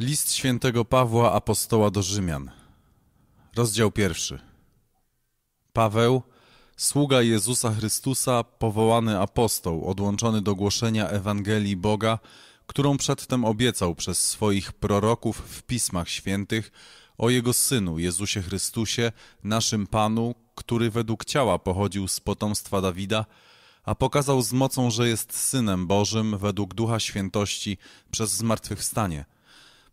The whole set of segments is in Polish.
List świętego Pawła apostoła do Rzymian. Rozdział pierwszy. Paweł, sługa Jezusa Chrystusa, powołany apostoł, odłączony do głoszenia Ewangelii Boga, którą przedtem obiecał przez swoich proroków w Pismach Świętych o Jego Synu, Jezusie Chrystusie, naszym Panu, który według ciała pochodził z potomstwa Dawida, a pokazał z mocą, że jest Synem Bożym według Ducha Świętości przez zmartwychwstanie –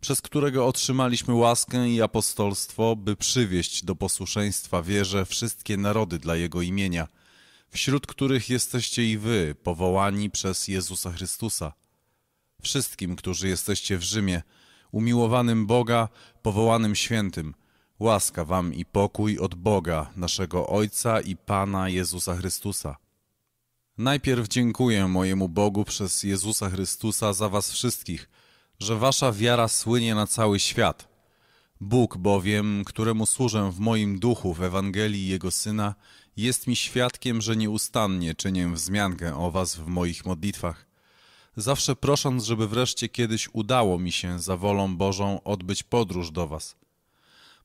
przez którego otrzymaliśmy łaskę i apostolstwo, by przywieść do posłuszeństwa wierze wszystkie narody dla Jego imienia, wśród których jesteście i wy, powołani przez Jezusa Chrystusa. Wszystkim, którzy jesteście w Rzymie, umiłowanym Boga, powołanym świętym, łaska wam i pokój od Boga, naszego Ojca i Pana Jezusa Chrystusa. Najpierw dziękuję mojemu Bogu przez Jezusa Chrystusa za was wszystkich – że wasza wiara słynie na cały świat. Bóg bowiem, któremu służę w moim duchu w Ewangelii Jego Syna, jest mi świadkiem, że nieustannie czynię wzmiankę o was w moich modlitwach. Zawsze prosząc, żeby wreszcie kiedyś udało mi się za wolą Bożą odbyć podróż do was.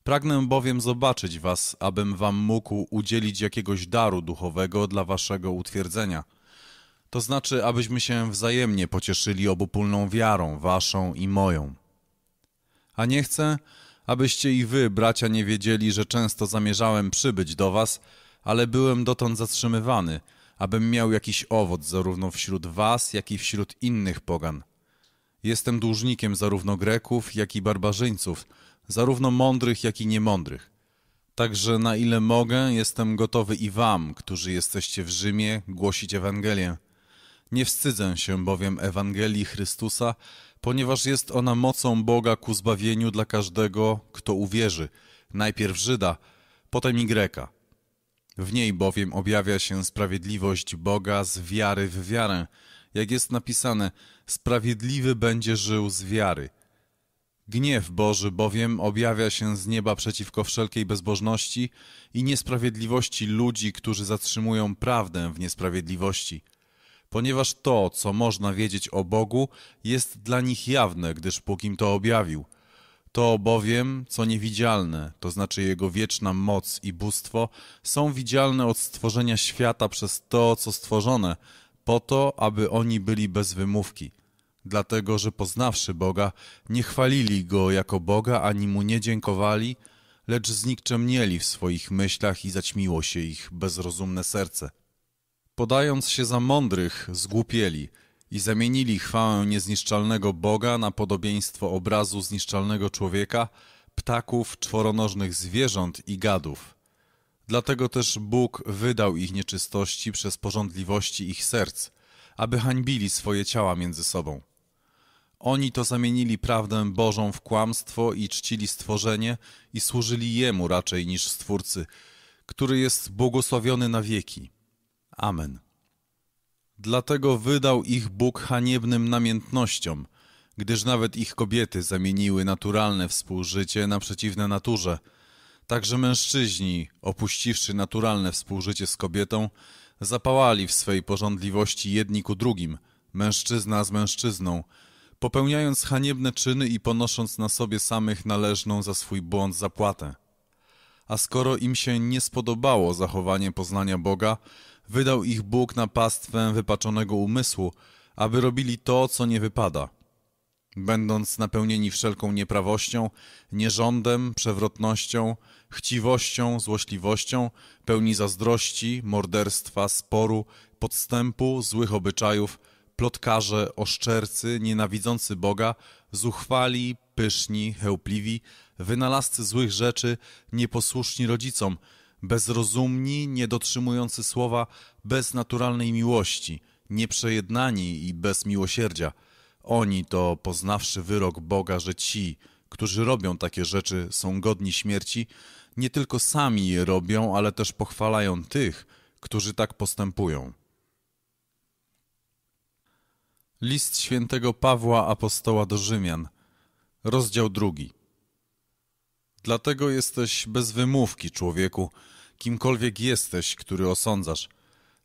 Pragnę bowiem zobaczyć was, abym wam mógł udzielić jakiegoś daru duchowego dla waszego utwierdzenia – to znaczy, abyśmy się wzajemnie pocieszyli obopólną wiarą, waszą i moją. A nie chcę, abyście i wy, bracia, nie wiedzieli, że często zamierzałem przybyć do was, ale byłem dotąd zatrzymywany, abym miał jakiś owoc zarówno wśród was, jak i wśród innych pogan. Jestem dłużnikiem zarówno Greków, jak i barbarzyńców, zarówno mądrych, jak i niemądrych. Także na ile mogę, jestem gotowy i wam, którzy jesteście w Rzymie, głosić Ewangelię nie wstydzę się bowiem Ewangelii Chrystusa, ponieważ jest ona mocą Boga ku zbawieniu dla każdego, kto uwierzy, najpierw Żyda, potem i Greka. W niej bowiem objawia się sprawiedliwość Boga z wiary w wiarę, jak jest napisane, sprawiedliwy będzie żył z wiary. Gniew Boży bowiem objawia się z nieba przeciwko wszelkiej bezbożności i niesprawiedliwości ludzi, którzy zatrzymują prawdę w niesprawiedliwości ponieważ to, co można wiedzieć o Bogu, jest dla nich jawne, gdyż Bóg im to objawił. To bowiem, co niewidzialne, to znaczy Jego wieczna moc i bóstwo, są widzialne od stworzenia świata przez to, co stworzone, po to, aby oni byli bez wymówki. Dlatego, że poznawszy Boga, nie chwalili Go jako Boga, ani Mu nie dziękowali, lecz znikczemnieli w swoich myślach i zaćmiło się ich bezrozumne serce podając się za mądrych, zgłupieli i zamienili chwałę niezniszczalnego Boga na podobieństwo obrazu zniszczalnego człowieka, ptaków, czworonożnych zwierząt i gadów. Dlatego też Bóg wydał ich nieczystości przez porządliwości ich serc, aby hańbili swoje ciała między sobą. Oni to zamienili prawdę Bożą w kłamstwo i czcili stworzenie i służyli Jemu raczej niż Stwórcy, który jest błogosławiony na wieki. Amen. Dlatego wydał ich Bóg haniebnym namiętnościom, gdyż nawet ich kobiety zamieniły naturalne współżycie na przeciwne naturze. Także mężczyźni, opuściwszy naturalne współżycie z kobietą, zapałali w swej porządliwości jedni ku drugim, mężczyzna z mężczyzną, popełniając haniebne czyny i ponosząc na sobie samych należną za swój błąd zapłatę. A skoro im się nie spodobało zachowanie poznania Boga, Wydał ich Bóg na pastwę wypaczonego umysłu, aby robili to, co nie wypada. Będąc napełnieni wszelką nieprawością, nierządem, przewrotnością, chciwością, złośliwością, pełni zazdrości, morderstwa, sporu, podstępu, złych obyczajów, plotkarze, oszczercy, nienawidzący Boga, zuchwali, pyszni, chełpliwi, wynalazcy złych rzeczy, nieposłuszni rodzicom – bezrozumni, niedotrzymujący słowa, bez naturalnej miłości, nieprzejednani i bez miłosierdzia. Oni to, poznawszy wyrok Boga, że ci, którzy robią takie rzeczy, są godni śmierci, nie tylko sami je robią, ale też pochwalają tych, którzy tak postępują. List świętego Pawła apostoła do Rzymian, rozdział drugi. Dlatego jesteś bez wymówki, człowieku, kimkolwiek jesteś, który osądzasz.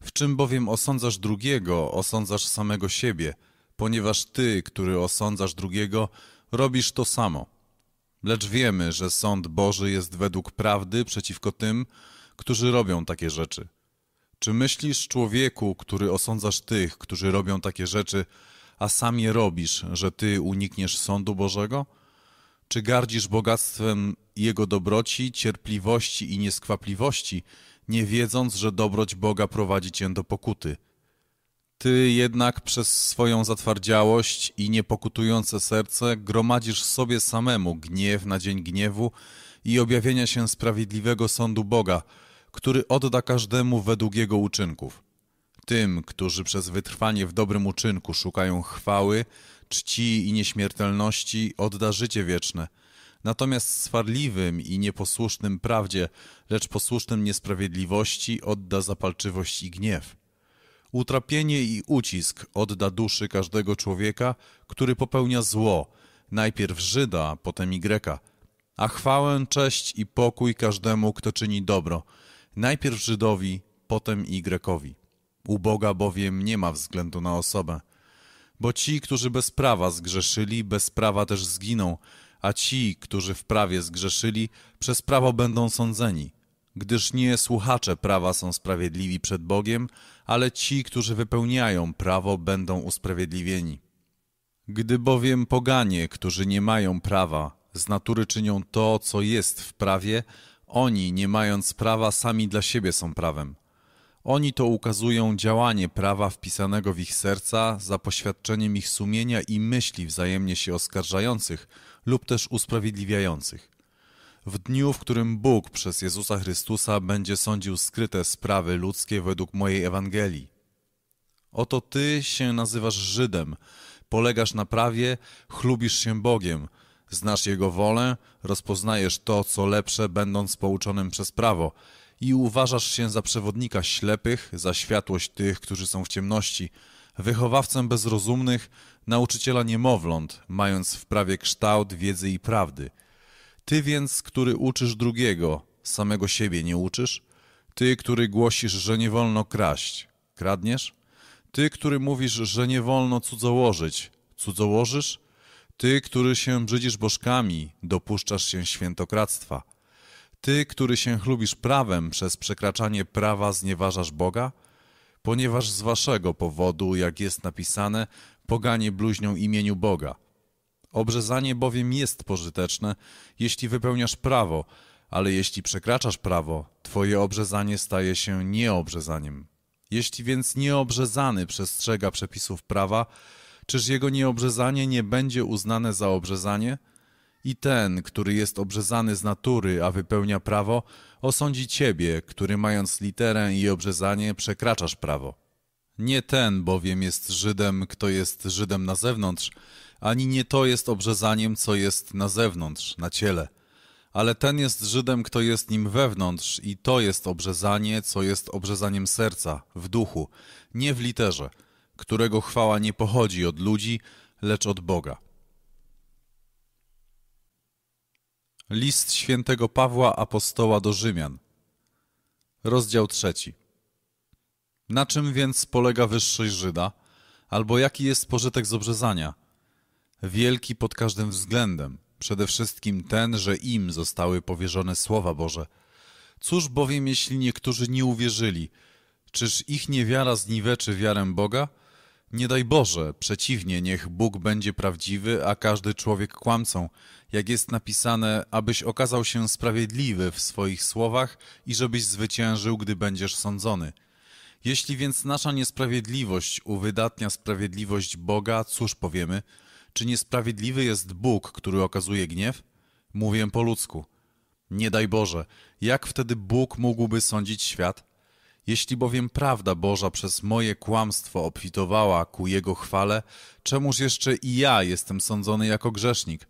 W czym bowiem osądzasz drugiego, osądzasz samego siebie, ponieważ ty, który osądzasz drugiego, robisz to samo. Lecz wiemy, że sąd Boży jest według prawdy przeciwko tym, którzy robią takie rzeczy. Czy myślisz, człowieku, który osądzasz tych, którzy robią takie rzeczy, a sam je robisz, że ty unikniesz sądu Bożego? Czy gardzisz bogactwem Jego dobroci, cierpliwości i nieskwapliwości, nie wiedząc, że dobroć Boga prowadzi cię do pokuty? Ty jednak przez swoją zatwardziałość i niepokutujące serce gromadzisz sobie samemu gniew na dzień gniewu i objawienia się sprawiedliwego sądu Boga, który odda każdemu według jego uczynków. Tym, którzy przez wytrwanie w dobrym uczynku szukają chwały, czci i nieśmiertelności odda życie wieczne. Natomiast swarliwym i nieposłusznym prawdzie, lecz posłusznym niesprawiedliwości odda zapalczywość i gniew. Utrapienie i ucisk odda duszy każdego człowieka, który popełnia zło, najpierw Żyda, potem i Greka. A chwałę, cześć i pokój każdemu, kto czyni dobro, najpierw Żydowi, potem i Grekowi. U Boga bowiem nie ma względu na osobę. Bo ci, którzy bez prawa zgrzeszyli, bez prawa też zginą, a ci, którzy w prawie zgrzeszyli, przez prawo będą sądzeni. Gdyż nie słuchacze prawa są sprawiedliwi przed Bogiem, ale ci, którzy wypełniają prawo, będą usprawiedliwieni. Gdy bowiem poganie, którzy nie mają prawa, z natury czynią to, co jest w prawie, oni, nie mając prawa, sami dla siebie są prawem – oni to ukazują działanie prawa wpisanego w ich serca za poświadczeniem ich sumienia i myśli wzajemnie się oskarżających lub też usprawiedliwiających. W dniu, w którym Bóg przez Jezusa Chrystusa będzie sądził skryte sprawy ludzkie według mojej Ewangelii. Oto ty się nazywasz Żydem, polegasz na prawie, chlubisz się Bogiem, znasz Jego wolę, rozpoznajesz to, co lepsze, będąc pouczonym przez prawo i uważasz się za przewodnika ślepych, za światłość tych, którzy są w ciemności, wychowawcę bezrozumnych, nauczyciela niemowląt, mając w prawie kształt wiedzy i prawdy. Ty więc, który uczysz drugiego, samego siebie nie uczysz? Ty, który głosisz, że nie wolno kraść, kradniesz? Ty, który mówisz, że nie wolno cudzołożyć, cudzołożysz? Ty, który się brzydzisz bożkami, dopuszczasz się świętokradztwa. Ty, który się chlubisz prawem, przez przekraczanie prawa znieważasz Boga? Ponieważ z waszego powodu, jak jest napisane, poganie bluźnią imieniu Boga. Obrzezanie bowiem jest pożyteczne, jeśli wypełniasz prawo, ale jeśli przekraczasz prawo, twoje obrzezanie staje się nieobrzezaniem. Jeśli więc nieobrzezany przestrzega przepisów prawa, czyż jego nieobrzezanie nie będzie uznane za obrzezanie – i ten, który jest obrzezany z natury, a wypełnia prawo, osądzi ciebie, który mając literę i obrzezanie przekraczasz prawo. Nie ten bowiem jest Żydem, kto jest Żydem na zewnątrz, ani nie to jest obrzezaniem, co jest na zewnątrz, na ciele. Ale ten jest Żydem, kto jest nim wewnątrz i to jest obrzezanie, co jest obrzezaniem serca, w duchu, nie w literze, którego chwała nie pochodzi od ludzi, lecz od Boga. List świętego Pawła Apostoła do Rzymian, rozdział trzeci. Na czym więc polega wyższość Żyda, albo jaki jest pożytek z obrzezania? Wielki pod każdym względem, przede wszystkim ten, że im zostały powierzone słowa Boże. Cóż bowiem, jeśli niektórzy nie uwierzyli, czyż ich niewiara zniweczy wiarę Boga – nie daj Boże, przeciwnie, niech Bóg będzie prawdziwy, a każdy człowiek kłamcą, jak jest napisane, abyś okazał się sprawiedliwy w swoich słowach i żebyś zwyciężył, gdy będziesz sądzony. Jeśli więc nasza niesprawiedliwość uwydatnia sprawiedliwość Boga, cóż powiemy? Czy niesprawiedliwy jest Bóg, który okazuje gniew? Mówię po ludzku. Nie daj Boże, jak wtedy Bóg mógłby sądzić świat? Jeśli bowiem prawda Boża przez moje kłamstwo obfitowała ku Jego chwale, czemuż jeszcze i ja jestem sądzony jako grzesznik?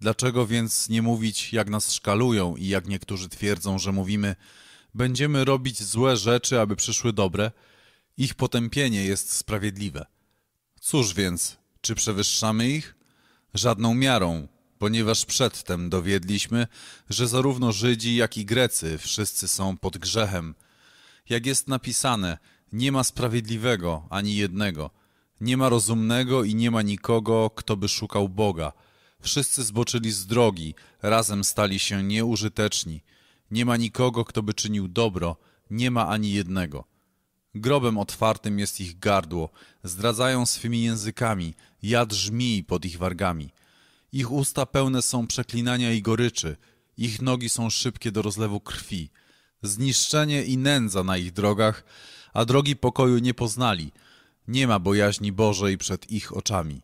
Dlaczego więc nie mówić, jak nas szkalują i jak niektórzy twierdzą, że mówimy, będziemy robić złe rzeczy, aby przyszły dobre? Ich potępienie jest sprawiedliwe. Cóż więc, czy przewyższamy ich? Żadną miarą, ponieważ przedtem dowiedliśmy, że zarówno Żydzi, jak i Grecy wszyscy są pod grzechem – jak jest napisane, nie ma sprawiedliwego ani jednego, nie ma rozumnego i nie ma nikogo, kto by szukał Boga. Wszyscy zboczyli z drogi, razem stali się nieużyteczni. Nie ma nikogo, kto by czynił dobro, nie ma ani jednego. Grobem otwartym jest ich gardło, zdradzają swymi językami, jad żmij pod ich wargami. Ich usta pełne są przeklinania i goryczy, ich nogi są szybkie do rozlewu krwi zniszczenie i nędza na ich drogach, a drogi pokoju nie poznali. Nie ma bojaźni Bożej przed ich oczami.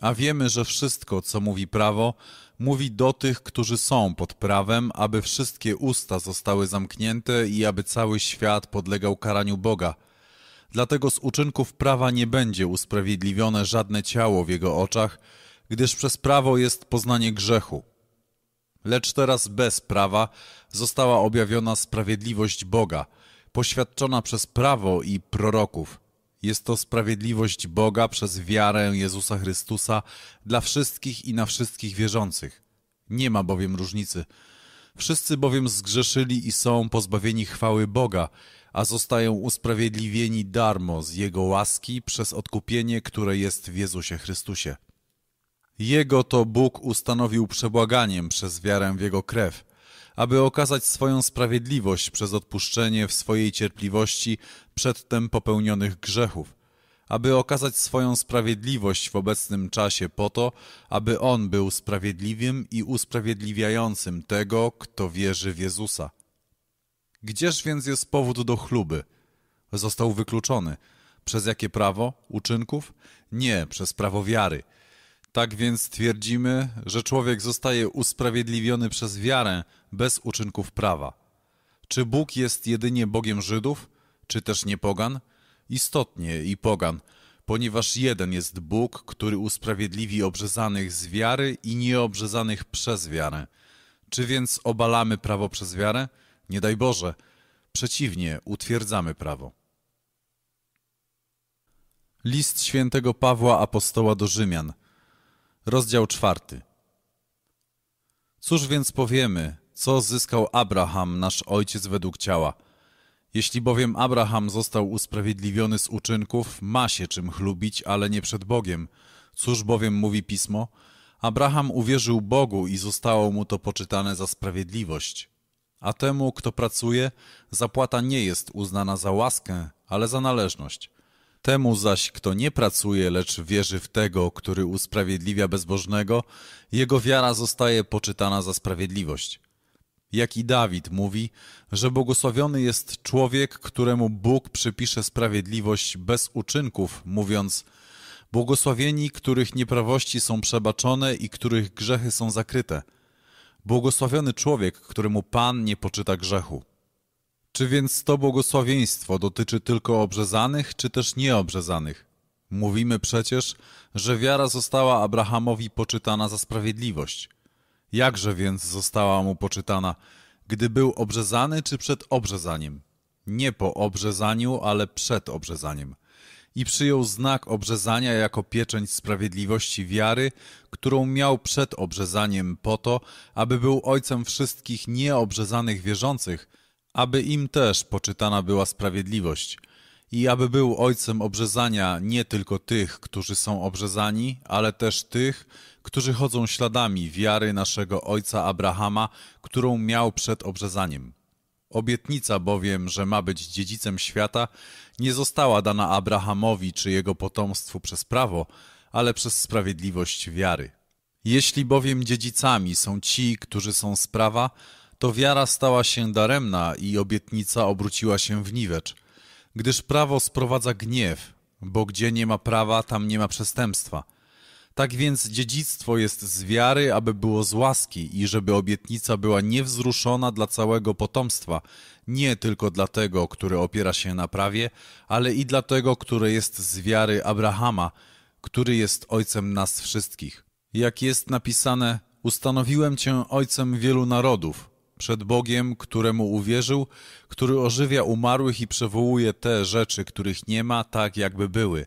A wiemy, że wszystko, co mówi prawo, mówi do tych, którzy są pod prawem, aby wszystkie usta zostały zamknięte i aby cały świat podlegał karaniu Boga. Dlatego z uczynków prawa nie będzie usprawiedliwione żadne ciało w jego oczach, gdyż przez prawo jest poznanie grzechu. Lecz teraz bez prawa została objawiona sprawiedliwość Boga, poświadczona przez prawo i proroków. Jest to sprawiedliwość Boga przez wiarę Jezusa Chrystusa dla wszystkich i na wszystkich wierzących. Nie ma bowiem różnicy. Wszyscy bowiem zgrzeszyli i są pozbawieni chwały Boga, a zostają usprawiedliwieni darmo z Jego łaski przez odkupienie, które jest w Jezusie Chrystusie. Jego to Bóg ustanowił przebłaganiem przez wiarę w Jego krew, aby okazać swoją sprawiedliwość przez odpuszczenie w swojej cierpliwości przedtem popełnionych grzechów, aby okazać swoją sprawiedliwość w obecnym czasie po to, aby On był sprawiedliwym i usprawiedliwiającym tego, kto wierzy w Jezusa. Gdzież więc jest powód do chluby? Został wykluczony. Przez jakie prawo? Uczynków? Nie, przez prawo wiary – tak więc twierdzimy, że człowiek zostaje usprawiedliwiony przez wiarę bez uczynków prawa. Czy Bóg jest jedynie Bogiem Żydów, czy też nie pogan? Istotnie i pogan, ponieważ jeden jest Bóg, który usprawiedliwi obrzezanych z wiary i nieobrzezanych przez wiarę. Czy więc obalamy prawo przez wiarę? Nie daj Boże. Przeciwnie, utwierdzamy prawo. List świętego Pawła apostoła do Rzymian – Rozdział czwarty. Cóż więc powiemy, co zyskał Abraham, nasz ojciec według ciała? Jeśli bowiem Abraham został usprawiedliwiony z uczynków, ma się czym chlubić, ale nie przed Bogiem. Cóż bowiem mówi Pismo? Abraham uwierzył Bogu i zostało mu to poczytane za sprawiedliwość. A temu, kto pracuje, zapłata nie jest uznana za łaskę, ale za należność. Temu zaś, kto nie pracuje, lecz wierzy w tego, który usprawiedliwia bezbożnego, jego wiara zostaje poczytana za sprawiedliwość. Jak i Dawid mówi, że błogosławiony jest człowiek, któremu Bóg przypisze sprawiedliwość bez uczynków, mówiąc: Błogosławieni, których nieprawości są przebaczone i których grzechy są zakryte. Błogosławiony człowiek, któremu Pan nie poczyta grzechu. Czy więc to błogosławieństwo dotyczy tylko obrzezanych, czy też nieobrzezanych? Mówimy przecież, że wiara została Abrahamowi poczytana za sprawiedliwość. Jakże więc została mu poczytana, gdy był obrzezany czy przed obrzezaniem? Nie po obrzezaniu, ale przed obrzezaniem. I przyjął znak obrzezania jako pieczęć sprawiedliwości wiary, którą miał przed obrzezaniem po to, aby był ojcem wszystkich nieobrzezanych wierzących – aby im też poczytana była sprawiedliwość i aby był ojcem obrzezania nie tylko tych, którzy są obrzezani, ale też tych, którzy chodzą śladami wiary naszego ojca Abrahama, którą miał przed obrzezaniem. Obietnica bowiem, że ma być dziedzicem świata, nie została dana Abrahamowi czy jego potomstwu przez prawo, ale przez sprawiedliwość wiary. Jeśli bowiem dziedzicami są ci, którzy są z prawa, to wiara stała się daremna i obietnica obróciła się w niwecz, gdyż prawo sprowadza gniew, bo gdzie nie ma prawa, tam nie ma przestępstwa. Tak więc dziedzictwo jest z wiary, aby było z łaski i żeby obietnica była niewzruszona dla całego potomstwa, nie tylko dla tego, który opiera się na prawie, ale i dla tego, który jest z wiary Abrahama, który jest ojcem nas wszystkich. Jak jest napisane, ustanowiłem cię ojcem wielu narodów, przed Bogiem, któremu uwierzył, który ożywia umarłych i przewołuje te rzeczy, których nie ma, tak jakby były.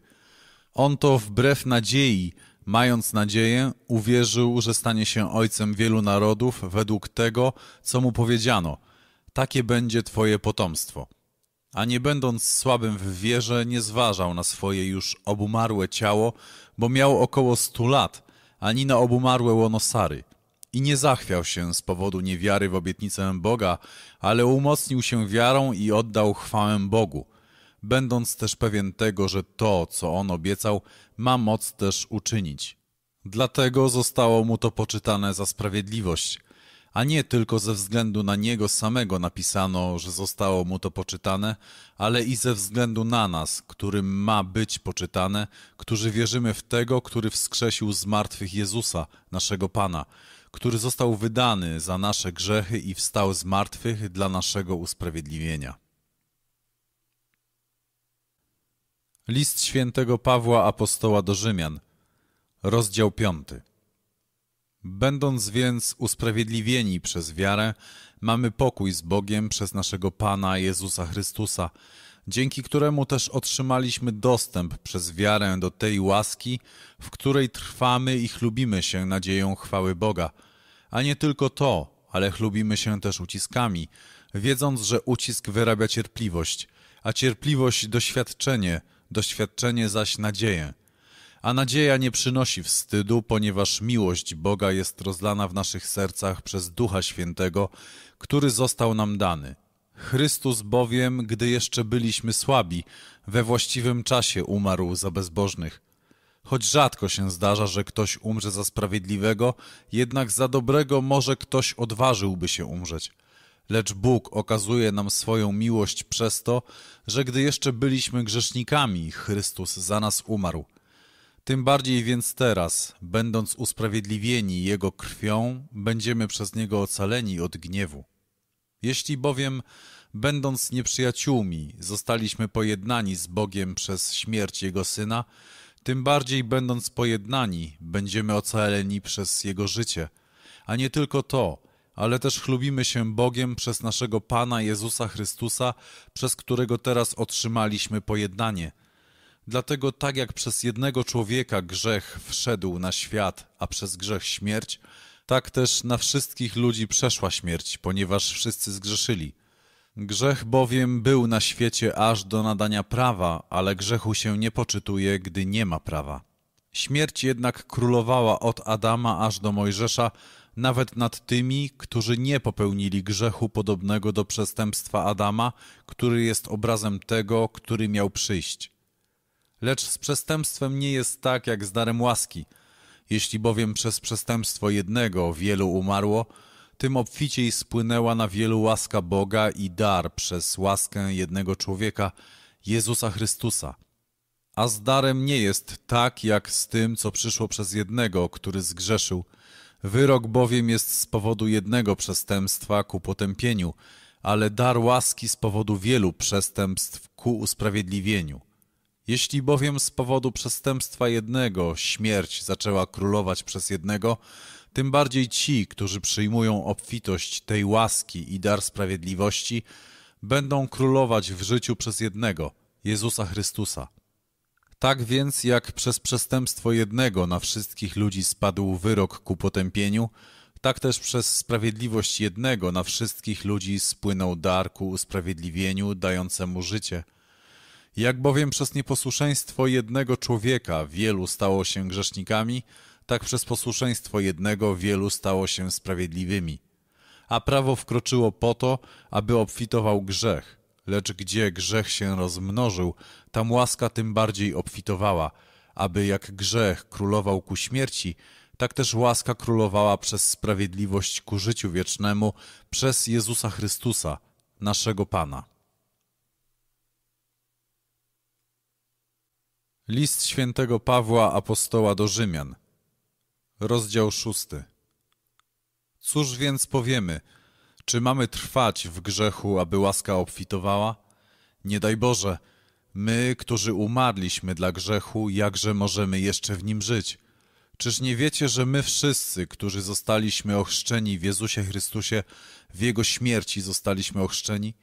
On to wbrew nadziei, mając nadzieję, uwierzył, że stanie się ojcem wielu narodów według tego, co mu powiedziano. Takie będzie twoje potomstwo. A nie będąc słabym w wierze, nie zważał na swoje już obumarłe ciało, bo miał około stu lat, ani na obumarłe łonosary – i nie zachwiał się z powodu niewiary w obietnicę Boga, ale umocnił się wiarą i oddał chwałę Bogu, będąc też pewien tego, że to, co on obiecał, ma moc też uczynić. Dlatego zostało mu to poczytane za sprawiedliwość, a nie tylko ze względu na niego samego napisano, że zostało mu to poczytane, ale i ze względu na nas, którym ma być poczytane, którzy wierzymy w tego, który wskrzesił z martwych Jezusa, naszego Pana – który został wydany za nasze grzechy i wstał z martwych dla naszego usprawiedliwienia. List świętego Pawła Apostoła do Rzymian, rozdział 5. Będąc więc usprawiedliwieni przez wiarę, mamy pokój z Bogiem przez naszego Pana Jezusa Chrystusa, dzięki któremu też otrzymaliśmy dostęp przez wiarę do tej łaski, w której trwamy i chlubimy się nadzieją chwały Boga – a nie tylko to, ale chlubimy się też uciskami, wiedząc, że ucisk wyrabia cierpliwość, a cierpliwość doświadczenie, doświadczenie zaś nadzieję. A nadzieja nie przynosi wstydu, ponieważ miłość Boga jest rozlana w naszych sercach przez Ducha Świętego, który został nam dany. Chrystus bowiem, gdy jeszcze byliśmy słabi, we właściwym czasie umarł za bezbożnych. Choć rzadko się zdarza, że ktoś umrze za sprawiedliwego, jednak za dobrego może ktoś odważyłby się umrzeć. Lecz Bóg okazuje nam swoją miłość przez to, że gdy jeszcze byliśmy grzesznikami, Chrystus za nas umarł. Tym bardziej więc teraz, będąc usprawiedliwieni Jego krwią, będziemy przez Niego ocaleni od gniewu. Jeśli bowiem, będąc nieprzyjaciółmi, zostaliśmy pojednani z Bogiem przez śmierć Jego Syna, tym bardziej będąc pojednani, będziemy ocaleni przez Jego życie. A nie tylko to, ale też chlubimy się Bogiem przez naszego Pana Jezusa Chrystusa, przez którego teraz otrzymaliśmy pojednanie. Dlatego tak jak przez jednego człowieka grzech wszedł na świat, a przez grzech śmierć, tak też na wszystkich ludzi przeszła śmierć, ponieważ wszyscy zgrzeszyli. Grzech bowiem był na świecie aż do nadania prawa, ale grzechu się nie poczytuje, gdy nie ma prawa. Śmierć jednak królowała od Adama aż do Mojżesza, nawet nad tymi, którzy nie popełnili grzechu podobnego do przestępstwa Adama, który jest obrazem tego, który miał przyjść. Lecz z przestępstwem nie jest tak jak z darem łaski. Jeśli bowiem przez przestępstwo jednego wielu umarło, tym obficiej spłynęła na wielu łaska Boga i dar przez łaskę jednego człowieka, Jezusa Chrystusa. A z darem nie jest tak, jak z tym, co przyszło przez jednego, który zgrzeszył. Wyrok bowiem jest z powodu jednego przestępstwa ku potępieniu, ale dar łaski z powodu wielu przestępstw ku usprawiedliwieniu. Jeśli bowiem z powodu przestępstwa jednego śmierć zaczęła królować przez jednego, tym bardziej ci, którzy przyjmują obfitość tej łaski i dar sprawiedliwości, będą królować w życiu przez jednego Jezusa Chrystusa. Tak więc, jak przez przestępstwo jednego na wszystkich ludzi spadł wyrok ku potępieniu, tak też przez sprawiedliwość jednego na wszystkich ludzi spłynął dar ku usprawiedliwieniu dającemu życie. Jak bowiem przez nieposłuszeństwo jednego człowieka wielu stało się grzesznikami, tak przez posłuszeństwo jednego wielu stało się sprawiedliwymi. A prawo wkroczyło po to, aby obfitował grzech, lecz gdzie grzech się rozmnożył, tam łaska tym bardziej obfitowała, aby jak grzech królował ku śmierci, tak też łaska królowała przez sprawiedliwość ku życiu wiecznemu przez Jezusa Chrystusa, naszego Pana. List świętego Pawła apostoła do Rzymian – Rozdział szósty. Cóż więc powiemy? Czy mamy trwać w grzechu, aby łaska obfitowała? Nie daj Boże, my, którzy umarliśmy dla grzechu, jakże możemy jeszcze w nim żyć? Czyż nie wiecie, że my wszyscy, którzy zostaliśmy ochrzczeni w Jezusie Chrystusie, w Jego śmierci zostaliśmy ochrzczeni?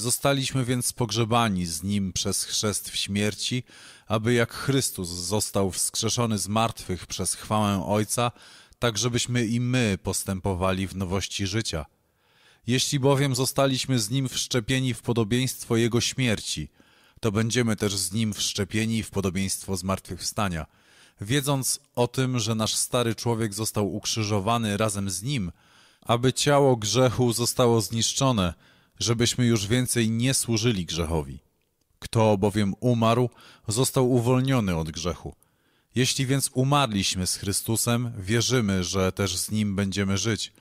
Zostaliśmy więc pogrzebani z Nim przez chrzest w śmierci, aby jak Chrystus został wskrzeszony z martwych przez chwałę Ojca, tak żebyśmy i my postępowali w nowości życia. Jeśli bowiem zostaliśmy z Nim wszczepieni w podobieństwo Jego śmierci, to będziemy też z Nim wszczepieni w podobieństwo zmartwychwstania. Wiedząc o tym, że nasz stary człowiek został ukrzyżowany razem z Nim, aby ciało grzechu zostało zniszczone – żebyśmy już więcej nie służyli grzechowi. Kto bowiem umarł, został uwolniony od grzechu. Jeśli więc umarliśmy z Chrystusem, wierzymy, że też z Nim będziemy żyć,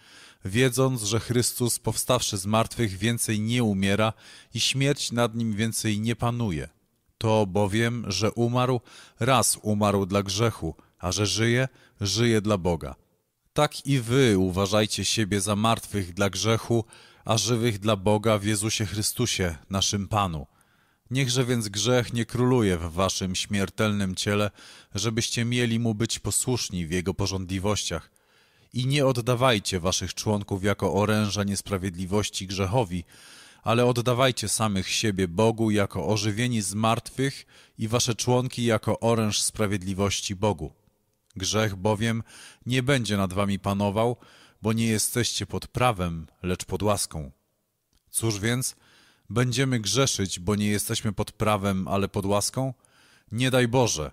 wiedząc, że Chrystus, powstawszy z martwych, więcej nie umiera i śmierć nad Nim więcej nie panuje. To bowiem, że umarł, raz umarł dla grzechu, a że żyje, żyje dla Boga. Tak i wy uważajcie siebie za martwych dla grzechu, a żywych dla Boga w Jezusie Chrystusie, naszym Panu. Niechże więc grzech nie króluje w waszym śmiertelnym ciele, żebyście mieli mu być posłuszni w jego porządliwościach. I nie oddawajcie waszych członków jako oręża niesprawiedliwości grzechowi, ale oddawajcie samych siebie Bogu jako ożywieni z martwych i wasze członki jako oręż sprawiedliwości Bogu. Grzech bowiem nie będzie nad wami panował, bo nie jesteście pod prawem, lecz pod łaską. Cóż więc, będziemy grzeszyć, bo nie jesteśmy pod prawem, ale pod łaską? Nie daj Boże!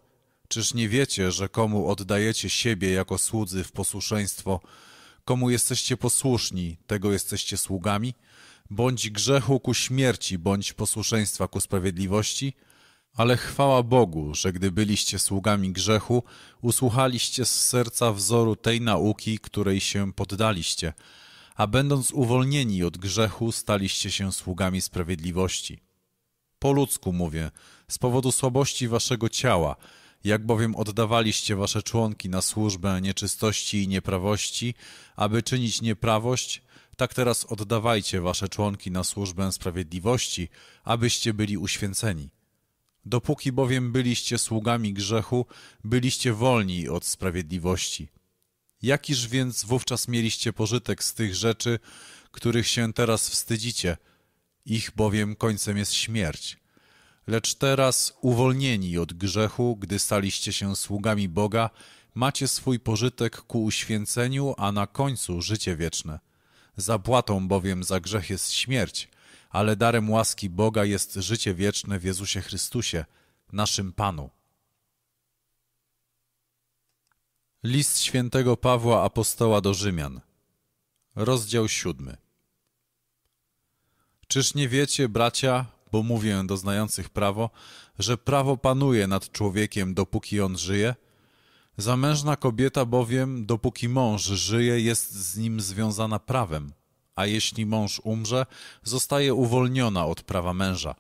Czyż nie wiecie, że komu oddajecie siebie jako słudzy w posłuszeństwo, komu jesteście posłuszni, tego jesteście sługami? Bądź grzechu ku śmierci, bądź posłuszeństwa ku sprawiedliwości – ale chwała Bogu, że gdy byliście sługami grzechu, usłuchaliście z serca wzoru tej nauki, której się poddaliście, a będąc uwolnieni od grzechu, staliście się sługami sprawiedliwości. Po ludzku mówię, z powodu słabości waszego ciała, jak bowiem oddawaliście wasze członki na służbę nieczystości i nieprawości, aby czynić nieprawość, tak teraz oddawajcie wasze członki na służbę sprawiedliwości, abyście byli uświęceni. Dopóki bowiem byliście sługami grzechu, byliście wolni od sprawiedliwości. Jakiż więc wówczas mieliście pożytek z tych rzeczy, których się teraz wstydzicie? Ich bowiem końcem jest śmierć. Lecz teraz, uwolnieni od grzechu, gdy staliście się sługami Boga, macie swój pożytek ku uświęceniu, a na końcu życie wieczne. Zapłatą bowiem za grzech jest śmierć, ale darem łaski Boga jest życie wieczne w Jezusie Chrystusie, naszym Panu. List świętego Pawła Apostoła do Rzymian, rozdział siódmy. Czyż nie wiecie, bracia, bo mówię do znających prawo, że prawo panuje nad człowiekiem, dopóki on żyje? Zamężna kobieta bowiem, dopóki mąż żyje, jest z nim związana prawem – a jeśli mąż umrze, zostaje uwolniona od prawa męża.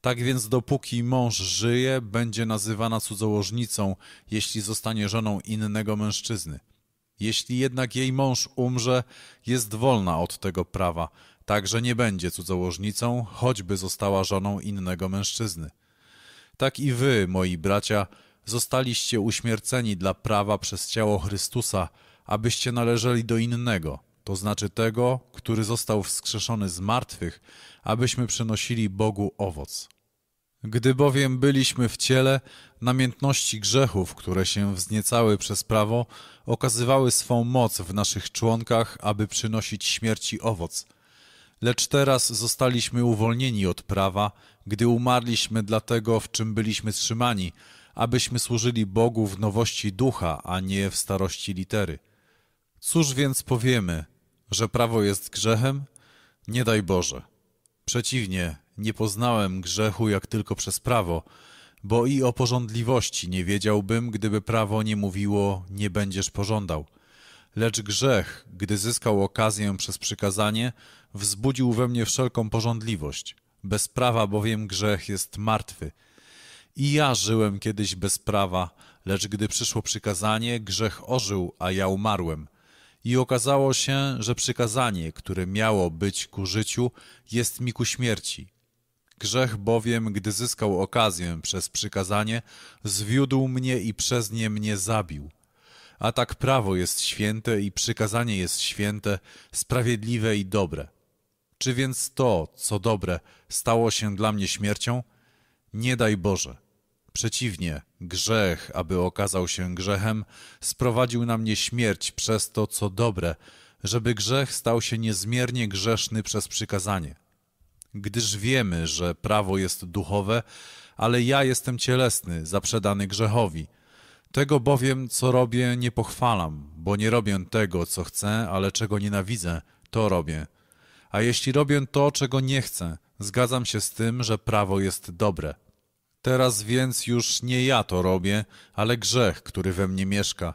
Tak więc dopóki mąż żyje, będzie nazywana cudzołożnicą, jeśli zostanie żoną innego mężczyzny. Jeśli jednak jej mąż umrze, jest wolna od tego prawa, także nie będzie cudzołożnicą, choćby została żoną innego mężczyzny. Tak i wy, moi bracia, zostaliście uśmierceni dla prawa przez ciało Chrystusa, abyście należeli do innego – to znaczy tego, który został wskrzeszony z martwych, abyśmy przynosili Bogu owoc. Gdy bowiem byliśmy w ciele, namiętności grzechów, które się wzniecały przez prawo, okazywały swą moc w naszych członkach, aby przynosić śmierci owoc. Lecz teraz zostaliśmy uwolnieni od prawa, gdy umarliśmy dla tego, w czym byliśmy trzymani, abyśmy służyli Bogu w nowości ducha, a nie w starości litery. Cóż więc powiemy, że prawo jest grzechem? Nie daj Boże. Przeciwnie, nie poznałem grzechu jak tylko przez prawo, bo i o porządliwości nie wiedziałbym, gdyby prawo nie mówiło, nie będziesz pożądał. Lecz grzech, gdy zyskał okazję przez przykazanie, wzbudził we mnie wszelką porządliwość. Bez prawa bowiem grzech jest martwy. I ja żyłem kiedyś bez prawa, lecz gdy przyszło przykazanie, grzech ożył, a ja umarłem. I okazało się, że przykazanie, które miało być ku życiu, jest mi ku śmierci. Grzech bowiem, gdy zyskał okazję przez przykazanie, zwiódł mnie i przez nie mnie zabił. A tak prawo jest święte i przykazanie jest święte, sprawiedliwe i dobre. Czy więc to, co dobre, stało się dla mnie śmiercią? Nie daj Boże. Przeciwnie, grzech, aby okazał się grzechem, sprowadził na mnie śmierć przez to, co dobre, żeby grzech stał się niezmiernie grzeszny przez przykazanie. Gdyż wiemy, że prawo jest duchowe, ale ja jestem cielesny, zaprzedany grzechowi. Tego bowiem, co robię, nie pochwalam, bo nie robię tego, co chcę, ale czego nienawidzę, to robię. A jeśli robię to, czego nie chcę, zgadzam się z tym, że prawo jest dobre. Teraz więc już nie ja to robię, ale grzech, który we mnie mieszka.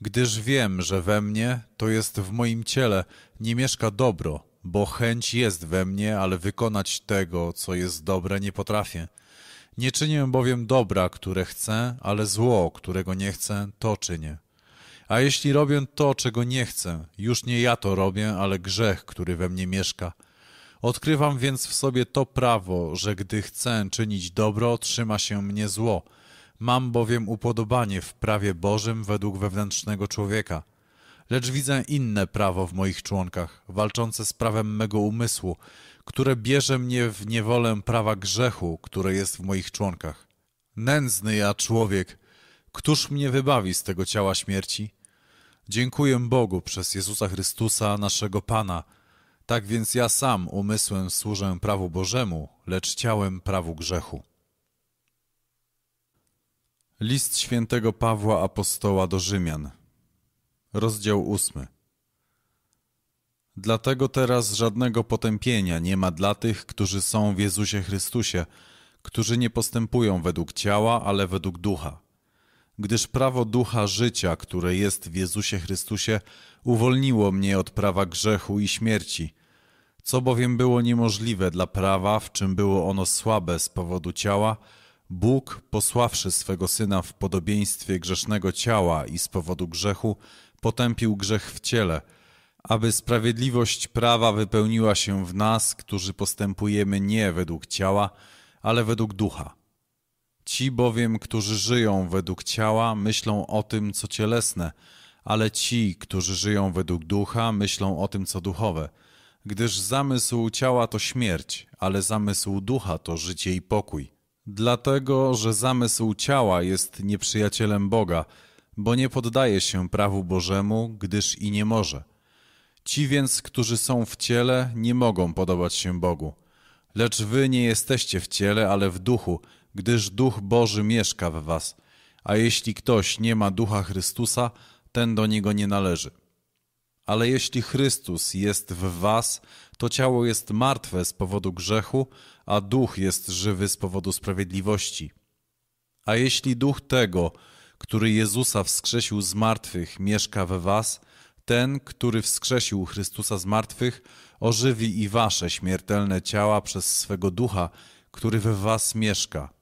Gdyż wiem, że we mnie, to jest w moim ciele, nie mieszka dobro, bo chęć jest we mnie, ale wykonać tego, co jest dobre, nie potrafię. Nie czynię bowiem dobra, które chcę, ale zło, którego nie chcę, to czynię. A jeśli robię to, czego nie chcę, już nie ja to robię, ale grzech, który we mnie mieszka – Odkrywam więc w sobie to prawo, że gdy chcę czynić dobro, trzyma się mnie zło. Mam bowiem upodobanie w prawie Bożym według wewnętrznego człowieka. Lecz widzę inne prawo w moich członkach, walczące z prawem mego umysłu, które bierze mnie w niewolę prawa grzechu, które jest w moich członkach. Nędzny ja człowiek, któż mnie wybawi z tego ciała śmierci? Dziękuję Bogu przez Jezusa Chrystusa, naszego Pana tak więc ja sam umysłem służę prawu Bożemu, lecz ciałem prawu grzechu. List świętego Pawła Apostoła do Rzymian, rozdział ósmy. Dlatego teraz żadnego potępienia nie ma dla tych, którzy są w Jezusie Chrystusie, którzy nie postępują według ciała, ale według ducha. Gdyż prawo ducha życia, które jest w Jezusie Chrystusie, uwolniło mnie od prawa grzechu i śmierci – co bowiem było niemożliwe dla prawa, w czym było ono słabe z powodu ciała, Bóg, posławszy swego Syna w podobieństwie grzesznego ciała i z powodu grzechu, potępił grzech w ciele, aby sprawiedliwość prawa wypełniła się w nas, którzy postępujemy nie według ciała, ale według ducha. Ci bowiem, którzy żyją według ciała, myślą o tym, co cielesne, ale ci, którzy żyją według ducha, myślą o tym, co duchowe – gdyż zamysł ciała to śmierć, ale zamysł ducha to życie i pokój. Dlatego, że zamysł ciała jest nieprzyjacielem Boga, bo nie poddaje się prawu Bożemu, gdyż i nie może. Ci więc, którzy są w ciele, nie mogą podobać się Bogu. Lecz wy nie jesteście w ciele, ale w duchu, gdyż duch Boży mieszka w was. A jeśli ktoś nie ma ducha Chrystusa, ten do niego nie należy. Ale jeśli Chrystus jest w was, to ciało jest martwe z powodu grzechu, a duch jest żywy z powodu sprawiedliwości. A jeśli duch tego, który Jezusa wskrzesił z martwych, mieszka w was, ten, który wskrzesił Chrystusa z martwych, ożywi i wasze śmiertelne ciała przez swego ducha, który w was mieszka.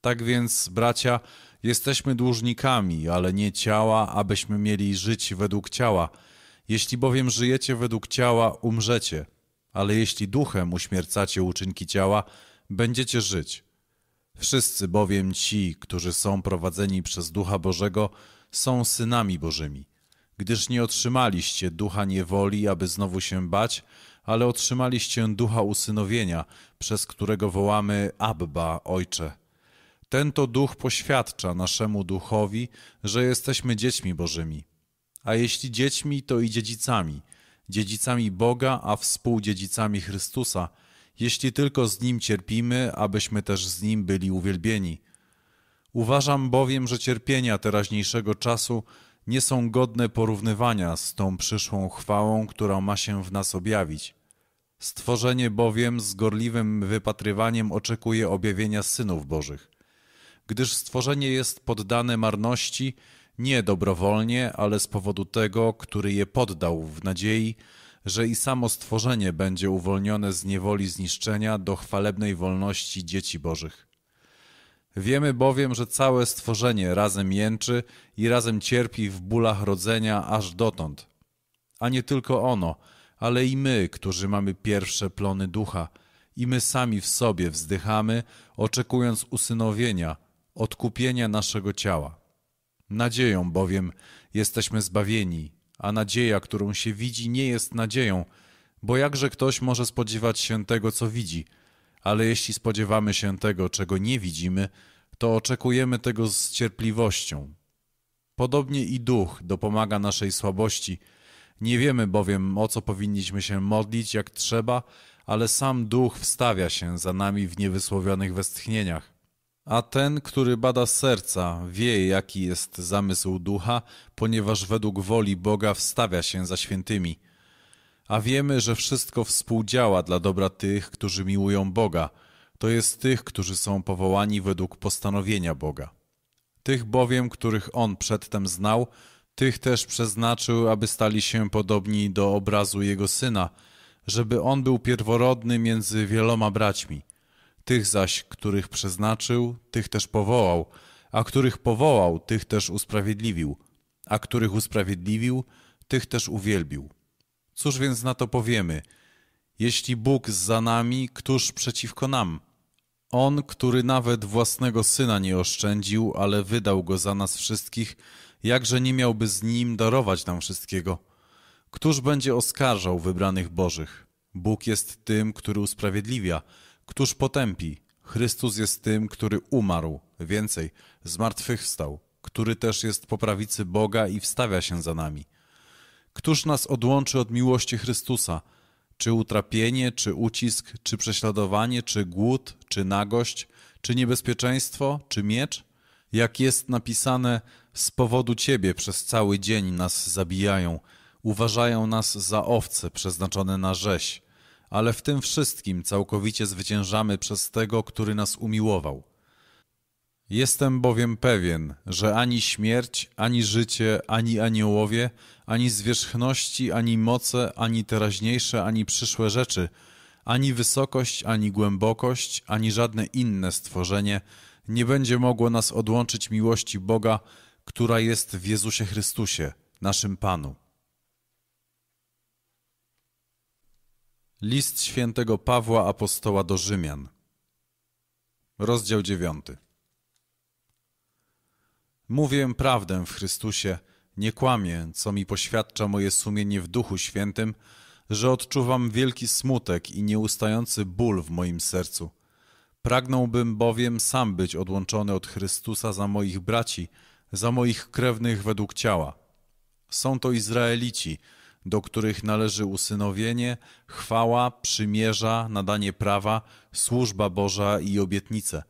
Tak więc, bracia, jesteśmy dłużnikami, ale nie ciała, abyśmy mieli żyć według ciała – jeśli bowiem żyjecie według ciała, umrzecie, ale jeśli duchem uśmiercacie uczynki ciała, będziecie żyć. Wszyscy bowiem ci, którzy są prowadzeni przez Ducha Bożego, są synami Bożymi, gdyż nie otrzymaliście ducha niewoli, aby znowu się bać, ale otrzymaliście ducha usynowienia, przez którego wołamy Abba, Ojcze. Ten to duch poświadcza naszemu duchowi, że jesteśmy dziećmi Bożymi a jeśli dziećmi, to i dziedzicami, dziedzicami Boga, a współdziedzicami Chrystusa, jeśli tylko z Nim cierpimy, abyśmy też z Nim byli uwielbieni. Uważam bowiem, że cierpienia teraźniejszego czasu nie są godne porównywania z tą przyszłą chwałą, która ma się w nas objawić. Stworzenie bowiem z gorliwym wypatrywaniem oczekuje objawienia synów Bożych. Gdyż stworzenie jest poddane marności, nie dobrowolnie, ale z powodu tego, który je poddał, w nadziei, że i samo stworzenie będzie uwolnione z niewoli zniszczenia do chwalebnej wolności dzieci Bożych. Wiemy bowiem, że całe stworzenie razem jęczy i razem cierpi w bólach rodzenia aż dotąd. A nie tylko ono, ale i my, którzy mamy pierwsze plony ducha, i my sami w sobie wzdychamy, oczekując usynowienia, odkupienia naszego ciała. Nadzieją bowiem jesteśmy zbawieni, a nadzieja, którą się widzi, nie jest nadzieją, bo jakże ktoś może spodziewać się tego, co widzi? Ale jeśli spodziewamy się tego, czego nie widzimy, to oczekujemy tego z cierpliwością. Podobnie i duch dopomaga naszej słabości. Nie wiemy bowiem, o co powinniśmy się modlić, jak trzeba, ale sam duch wstawia się za nami w niewysłowionych westchnieniach. A ten, który bada serca, wie, jaki jest zamysł ducha, ponieważ według woli Boga wstawia się za świętymi. A wiemy, że wszystko współdziała dla dobra tych, którzy miłują Boga, to jest tych, którzy są powołani według postanowienia Boga. Tych bowiem, których On przedtem znał, tych też przeznaczył, aby stali się podobni do obrazu Jego Syna, żeby On był pierworodny między wieloma braćmi – tych zaś, których przeznaczył, tych też powołał, a których powołał, tych też usprawiedliwił, a których usprawiedliwił, tych też uwielbił. Cóż więc na to powiemy? Jeśli Bóg za nami, któż przeciwko nam? On, który nawet własnego syna nie oszczędził, ale wydał go za nas wszystkich, jakże nie miałby z nim darować nam wszystkiego? Któż będzie oskarżał wybranych Bożych? Bóg jest tym, który usprawiedliwia. Któż potępi? Chrystus jest tym, który umarł, więcej, zmartwychwstał, który też jest po prawicy Boga i wstawia się za nami. Któż nas odłączy od miłości Chrystusa? Czy utrapienie, czy ucisk, czy prześladowanie, czy głód, czy nagość, czy niebezpieczeństwo, czy miecz? Jak jest napisane, z powodu Ciebie przez cały dzień nas zabijają, uważają nas za owce przeznaczone na rzeź ale w tym wszystkim całkowicie zwyciężamy przez tego, który nas umiłował. Jestem bowiem pewien, że ani śmierć, ani życie, ani aniołowie, ani zwierzchności, ani moce, ani teraźniejsze, ani przyszłe rzeczy, ani wysokość, ani głębokość, ani żadne inne stworzenie nie będzie mogło nas odłączyć miłości Boga, która jest w Jezusie Chrystusie, naszym Panu. List świętego Pawła Apostoła do Rzymian, rozdział 9. Mówię prawdę w Chrystusie, nie kłamię, co mi poświadcza moje sumienie w Duchu Świętym, że odczuwam wielki smutek i nieustający ból w moim sercu. Pragnąłbym bowiem sam być odłączony od Chrystusa za moich braci, za moich krewnych według ciała. Są to Izraelici – do których należy usynowienie, chwała, przymierza, nadanie prawa, służba Boża i obietnice,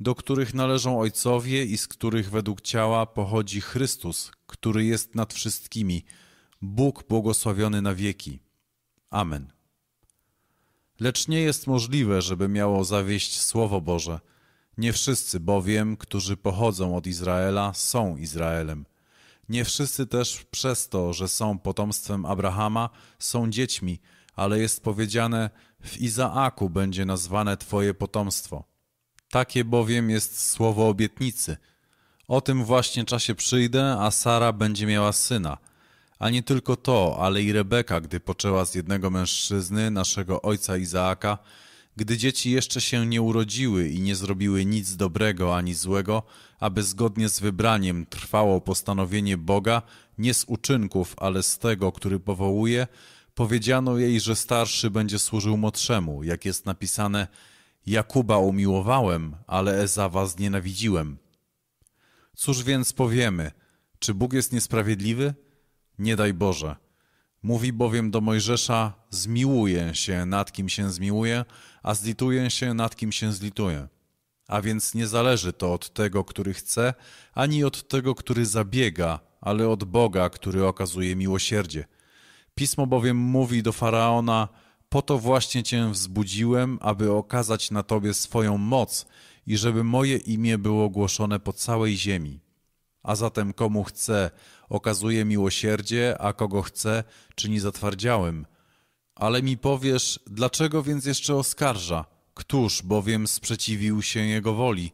do których należą ojcowie i z których według ciała pochodzi Chrystus, który jest nad wszystkimi, Bóg błogosławiony na wieki. Amen. Lecz nie jest możliwe, żeby miało zawieść Słowo Boże. Nie wszyscy bowiem, którzy pochodzą od Izraela, są Izraelem. Nie wszyscy też przez to, że są potomstwem Abrahama, są dziećmi, ale jest powiedziane: W Izaaku będzie nazwane Twoje potomstwo. Takie bowiem jest słowo obietnicy. O tym właśnie czasie przyjdę, a Sara będzie miała syna. A nie tylko to, ale i Rebeka, gdy poczęła z jednego mężczyzny, naszego ojca Izaaka, gdy dzieci jeszcze się nie urodziły i nie zrobiły nic dobrego ani złego, aby zgodnie z wybraniem trwało postanowienie Boga, nie z uczynków, ale z tego, który powołuje, powiedziano jej, że starszy będzie służył młodszemu, jak jest napisane: Jakuba umiłowałem, ale Ezawa znienawidziłem. Cóż więc powiemy? Czy Bóg jest niesprawiedliwy? Nie daj Boże. Mówi bowiem do Mojżesza: Zmiłuję się nad kim się zmiłuję, a zlituję się nad kim się zlituję. A więc nie zależy to od tego, który chce, ani od tego, który zabiega, ale od Boga, który okazuje miłosierdzie. Pismo bowiem mówi do faraona: Po to właśnie cię wzbudziłem, aby okazać na tobie swoją moc i żeby moje imię było głoszone po całej ziemi. A zatem komu chce, okazuje miłosierdzie, a kogo chce, czyni zatwardziałym. Ale mi powiesz, dlaczego więc jeszcze oskarża? Któż bowiem sprzeciwił się jego woli?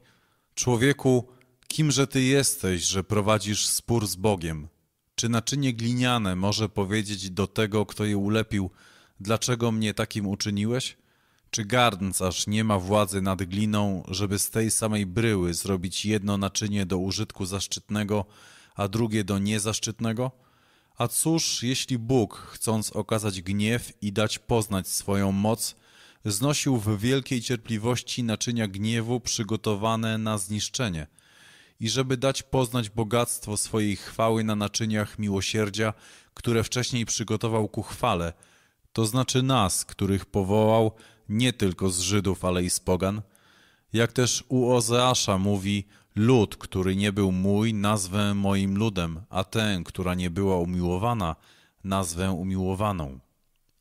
Człowieku, kimże ty jesteś, że prowadzisz spór z Bogiem? Czy naczynie gliniane może powiedzieć do tego, kto je ulepił, dlaczego mnie takim uczyniłeś? Czy garncarz nie ma władzy nad gliną, żeby z tej samej bryły zrobić jedno naczynie do użytku zaszczytnego, a drugie do niezaszczytnego? A cóż, jeśli Bóg, chcąc okazać gniew i dać poznać swoją moc, znosił w wielkiej cierpliwości naczynia gniewu przygotowane na zniszczenie, i żeby dać poznać bogactwo swojej chwały na naczyniach miłosierdzia, które wcześniej przygotował ku chwale, to znaczy nas, których powołał nie tylko z Żydów, ale i z Pogan, jak też u Ozeasza mówi, Lud, który nie był mój, nazwę moim ludem, a tę, która nie była umiłowana, nazwę umiłowaną.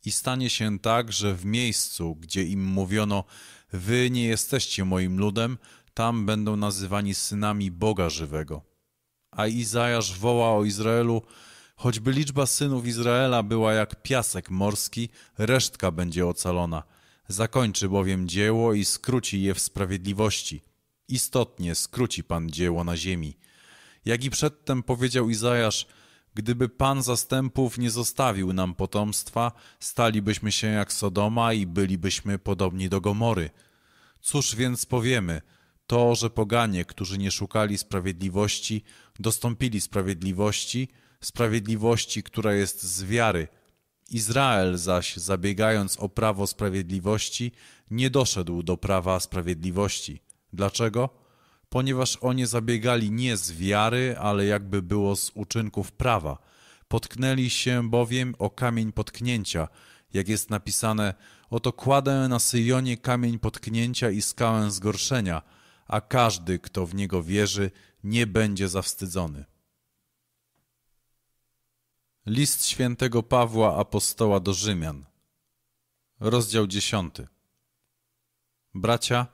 I stanie się tak, że w miejscu, gdzie im mówiono, wy nie jesteście moim ludem, tam będą nazywani synami Boga żywego. A Izajasz woła o Izraelu, choćby liczba synów Izraela była jak piasek morski, resztka będzie ocalona. Zakończy bowiem dzieło i skróci je w sprawiedliwości – Istotnie skróci Pan dzieło na ziemi. Jak i przedtem powiedział Izajasz, gdyby Pan zastępów nie zostawił nam potomstwa, stalibyśmy się jak Sodoma i bylibyśmy podobni do Gomory. Cóż więc powiemy? To, że poganie, którzy nie szukali sprawiedliwości, dostąpili sprawiedliwości, sprawiedliwości, która jest z wiary. Izrael zaś, zabiegając o prawo sprawiedliwości, nie doszedł do prawa sprawiedliwości. Dlaczego? Ponieważ oni zabiegali nie z wiary, ale jakby było z uczynków prawa. Potknęli się bowiem o kamień potknięcia, jak jest napisane: Oto kładę na Syjonie kamień potknięcia i skałę zgorszenia, a każdy, kto w niego wierzy, nie będzie zawstydzony. List świętego Pawła apostoła do Rzymian, rozdział 10. Bracia,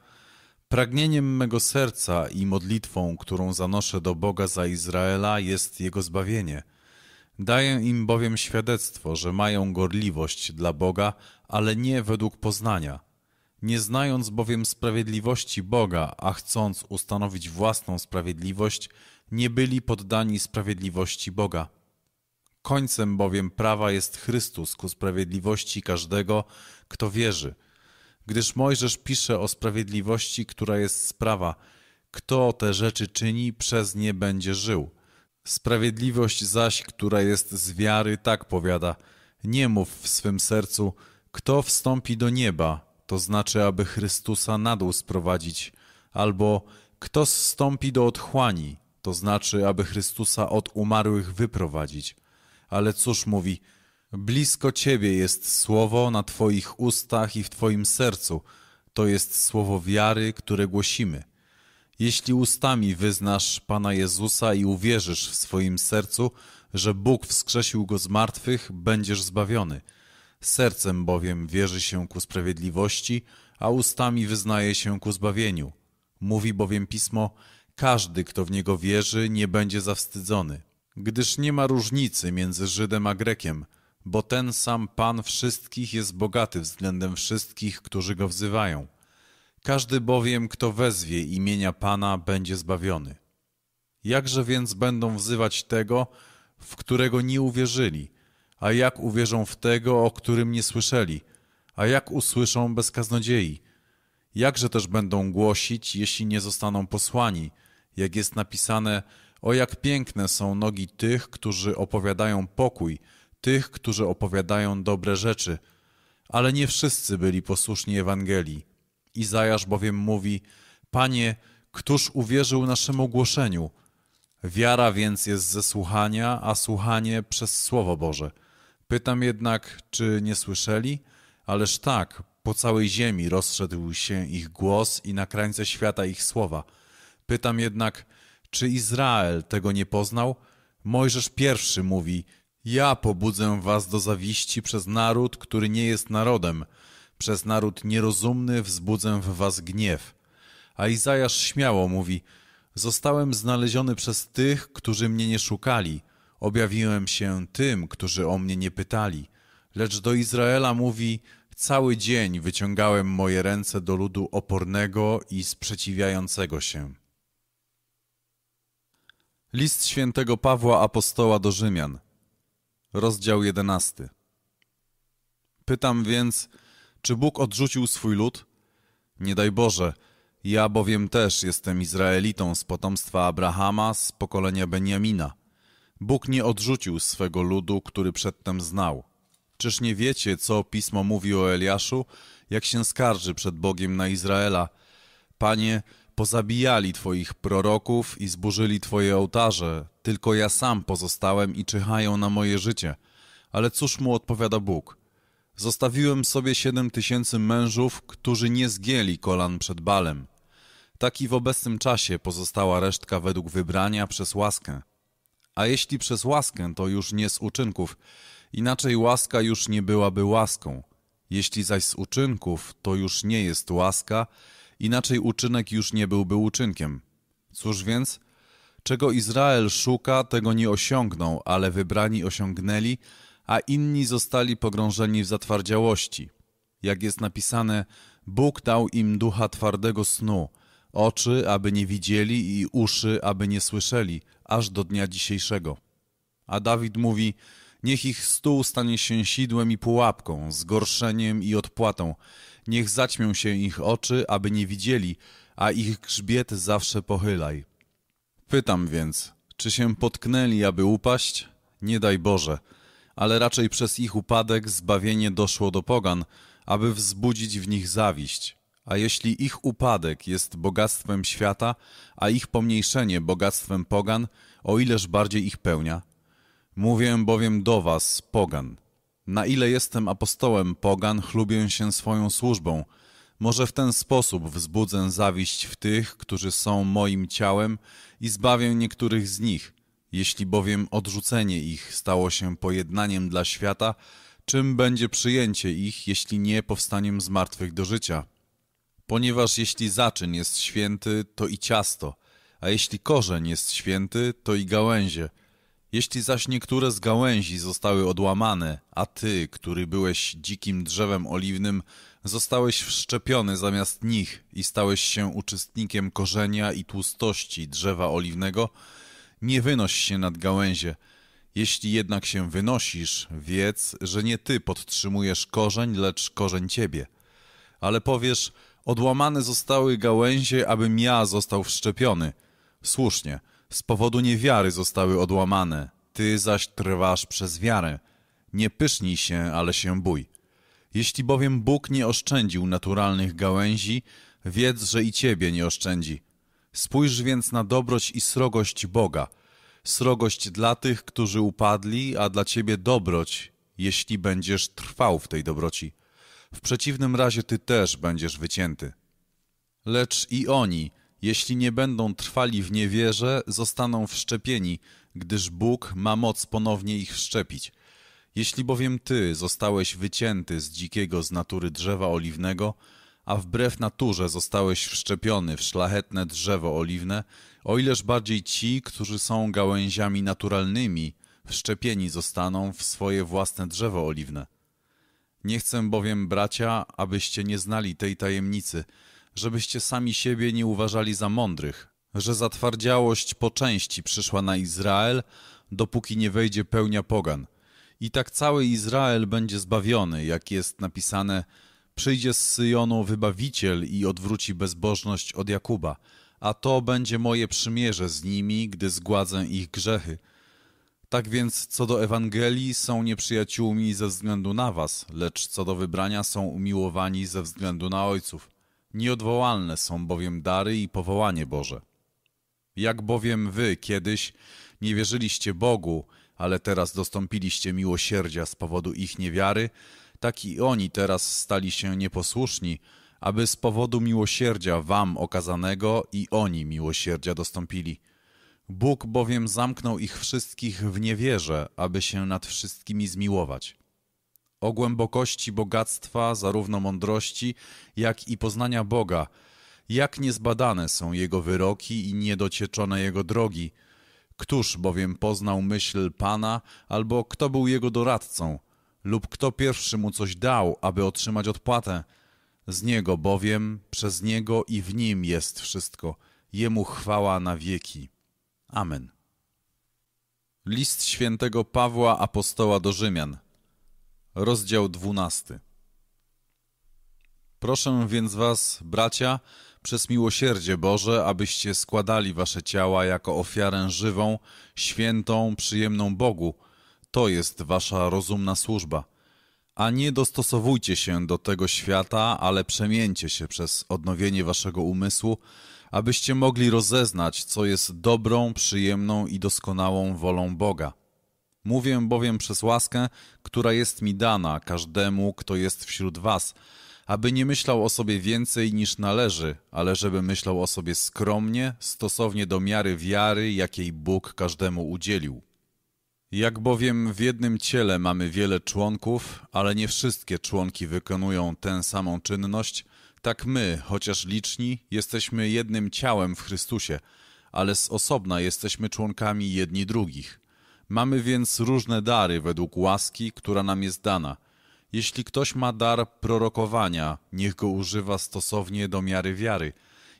Pragnieniem mego serca i modlitwą, którą zanoszę do Boga za Izraela, jest jego zbawienie. Daję im bowiem świadectwo, że mają gorliwość dla Boga, ale nie według poznania. Nie znając bowiem sprawiedliwości Boga, a chcąc ustanowić własną sprawiedliwość, nie byli poddani sprawiedliwości Boga. Końcem bowiem prawa jest Chrystus ku sprawiedliwości każdego, kto wierzy – gdyż Mojżesz pisze o sprawiedliwości, która jest sprawa. Kto te rzeczy czyni, przez nie będzie żył. Sprawiedliwość zaś, która jest z wiary, tak powiada. Nie mów w swym sercu, kto wstąpi do nieba, to znaczy, aby Chrystusa na dół sprowadzić, albo kto wstąpi do otchłani, to znaczy, aby Chrystusa od umarłych wyprowadzić. Ale cóż mówi – Blisko Ciebie jest słowo na Twoich ustach i w Twoim sercu. To jest słowo wiary, które głosimy. Jeśli ustami wyznasz Pana Jezusa i uwierzysz w swoim sercu, że Bóg wskrzesił go z martwych, będziesz zbawiony. Sercem bowiem wierzy się ku sprawiedliwości, a ustami wyznaje się ku zbawieniu. Mówi bowiem pismo: Każdy, kto w niego wierzy, nie będzie zawstydzony. Gdyż nie ma różnicy między Żydem a Grekiem bo ten sam Pan wszystkich jest bogaty względem wszystkich, którzy go wzywają. Każdy bowiem, kto wezwie imienia Pana, będzie zbawiony. Jakże więc będą wzywać tego, w którego nie uwierzyli, a jak uwierzą w tego, o którym nie słyszeli, a jak usłyszą bez kaznodziei? Jakże też będą głosić, jeśli nie zostaną posłani, jak jest napisane, o jak piękne są nogi tych, którzy opowiadają pokój, tych, którzy opowiadają dobre rzeczy. Ale nie wszyscy byli posłuszni Ewangelii. Izajasz bowiem mówi: Panie, któż uwierzył naszemu głoszeniu? Wiara więc jest ze słuchania, a słuchanie przez Słowo Boże. Pytam jednak, czy nie słyszeli? Ależ tak, po całej ziemi rozszedł się ich głos i na krańce świata ich słowa. Pytam jednak, czy Izrael tego nie poznał? Mojżesz pierwszy mówi – ja pobudzę was do zawiści przez naród, który nie jest narodem. Przez naród nierozumny wzbudzę w was gniew. A Izajasz śmiało mówi, zostałem znaleziony przez tych, którzy mnie nie szukali. Objawiłem się tym, którzy o mnie nie pytali. Lecz do Izraela mówi, cały dzień wyciągałem moje ręce do ludu opornego i sprzeciwiającego się. List świętego Pawła Apostoła do Rzymian Rozdział 11. Pytam więc, czy Bóg odrzucił swój lud? Nie daj Boże, ja bowiem też jestem Izraelitą z potomstwa Abrahama, z pokolenia Beniamina. Bóg nie odrzucił swego ludu, który przedtem znał. Czyż nie wiecie, co Pismo mówi o Eliaszu, jak się skarży przed Bogiem na Izraela? Panie, pozabijali Twoich proroków i zburzyli Twoje ołtarze, tylko ja sam pozostałem i czyhają na moje życie. Ale cóż mu odpowiada Bóg? Zostawiłem sobie siedem tysięcy mężów, którzy nie zgięli kolan przed Balem. Taki w obecnym czasie pozostała resztka według wybrania przez łaskę. A jeśli przez łaskę, to już nie z uczynków, inaczej łaska już nie byłaby łaską. Jeśli zaś z uczynków, to już nie jest łaska, inaczej uczynek już nie byłby uczynkiem. Cóż więc? Czego Izrael szuka, tego nie osiągnął, ale wybrani osiągnęli, a inni zostali pogrążeni w zatwardziałości. Jak jest napisane, Bóg dał im ducha twardego snu, oczy, aby nie widzieli i uszy, aby nie słyszeli, aż do dnia dzisiejszego. A Dawid mówi, niech ich stół stanie się sidłem i pułapką, zgorszeniem i odpłatą. Niech zaćmią się ich oczy, aby nie widzieli, a ich grzbiet zawsze pochylaj. Pytam więc, czy się potknęli, aby upaść? Nie daj Boże, ale raczej przez ich upadek zbawienie doszło do pogan, aby wzbudzić w nich zawiść. A jeśli ich upadek jest bogactwem świata, a ich pomniejszenie bogactwem pogan, o ileż bardziej ich pełnia? Mówię bowiem do was, pogan. Na ile jestem apostołem pogan, chlubię się swoją służbą – może w ten sposób wzbudzę zawiść w tych, którzy są moim ciałem i zbawię niektórych z nich, jeśli bowiem odrzucenie ich stało się pojednaniem dla świata, czym będzie przyjęcie ich, jeśli nie powstaniem z martwych do życia? Ponieważ jeśli zaczyn jest święty, to i ciasto, a jeśli korzeń jest święty, to i gałęzie. Jeśli zaś niektóre z gałęzi zostały odłamane, a ty, który byłeś dzikim drzewem oliwnym, Zostałeś wszczepiony zamiast nich i stałeś się uczestnikiem korzenia i tłustości drzewa oliwnego. Nie wynoś się nad gałęzie. Jeśli jednak się wynosisz, wiedz, że nie ty podtrzymujesz korzeń, lecz korzeń ciebie. Ale powiesz, odłamane zostały gałęzie, abym ja został wszczepiony. Słusznie, z powodu niewiary zostały odłamane, ty zaś trwasz przez wiarę. Nie pysznij się, ale się bój. Jeśli bowiem Bóg nie oszczędził naturalnych gałęzi, wiedz, że i ciebie nie oszczędzi. Spójrz więc na dobroć i srogość Boga, srogość dla tych, którzy upadli, a dla ciebie dobroć, jeśli będziesz trwał w tej dobroci. W przeciwnym razie ty też będziesz wycięty. Lecz i oni, jeśli nie będą trwali w niewierze, zostaną wszczepieni, gdyż Bóg ma moc ponownie ich wszczepić – jeśli bowiem ty zostałeś wycięty z dzikiego z natury drzewa oliwnego, a wbrew naturze zostałeś wszczepiony w szlachetne drzewo oliwne, o ileż bardziej ci, którzy są gałęziami naturalnymi, wszczepieni zostaną w swoje własne drzewo oliwne. Nie chcę bowiem, bracia, abyście nie znali tej tajemnicy, żebyście sami siebie nie uważali za mądrych, że zatwardziałość po części przyszła na Izrael, dopóki nie wejdzie pełnia pogan, i tak cały Izrael będzie zbawiony, jak jest napisane: Przyjdzie z Syjonu wybawiciel i odwróci bezbożność od Jakuba, a to będzie moje przymierze z nimi, gdy zgładzę ich grzechy. Tak więc co do Ewangelii są nieprzyjaciółmi ze względu na was, lecz co do wybrania są umiłowani ze względu na ojców. Nieodwołalne są bowiem dary i powołanie Boże. Jak bowiem wy kiedyś nie wierzyliście Bogu, ale teraz dostąpiliście miłosierdzia z powodu ich niewiary, tak i oni teraz stali się nieposłuszni, aby z powodu miłosierdzia wam okazanego i oni miłosierdzia dostąpili. Bóg bowiem zamknął ich wszystkich w niewierze, aby się nad wszystkimi zmiłować. O głębokości bogactwa, zarówno mądrości, jak i poznania Boga, jak niezbadane są Jego wyroki i niedocieczone Jego drogi – Któż bowiem poznał myśl Pana, albo kto był jego doradcą, lub kto pierwszy mu coś dał, aby otrzymać odpłatę? Z niego bowiem, przez niego i w nim jest wszystko. Jemu chwała na wieki. Amen. List świętego Pawła Apostoła do Rzymian, rozdział 12. Proszę więc was, bracia, przez miłosierdzie Boże, abyście składali wasze ciała jako ofiarę żywą, świętą, przyjemną Bogu. To jest wasza rozumna służba. A nie dostosowujcie się do tego świata, ale przemieńcie się przez odnowienie waszego umysłu, abyście mogli rozeznać, co jest dobrą, przyjemną i doskonałą wolą Boga. Mówię bowiem przez łaskę, która jest mi dana każdemu, kto jest wśród was – aby nie myślał o sobie więcej niż należy, ale żeby myślał o sobie skromnie, stosownie do miary wiary, jakiej Bóg każdemu udzielił. Jak bowiem w jednym ciele mamy wiele członków, ale nie wszystkie członki wykonują tę samą czynność, tak my, chociaż liczni, jesteśmy jednym ciałem w Chrystusie, ale z osobna jesteśmy członkami jedni drugich. Mamy więc różne dary według łaski, która nam jest dana – jeśli ktoś ma dar prorokowania, niech go używa stosownie do miary wiary.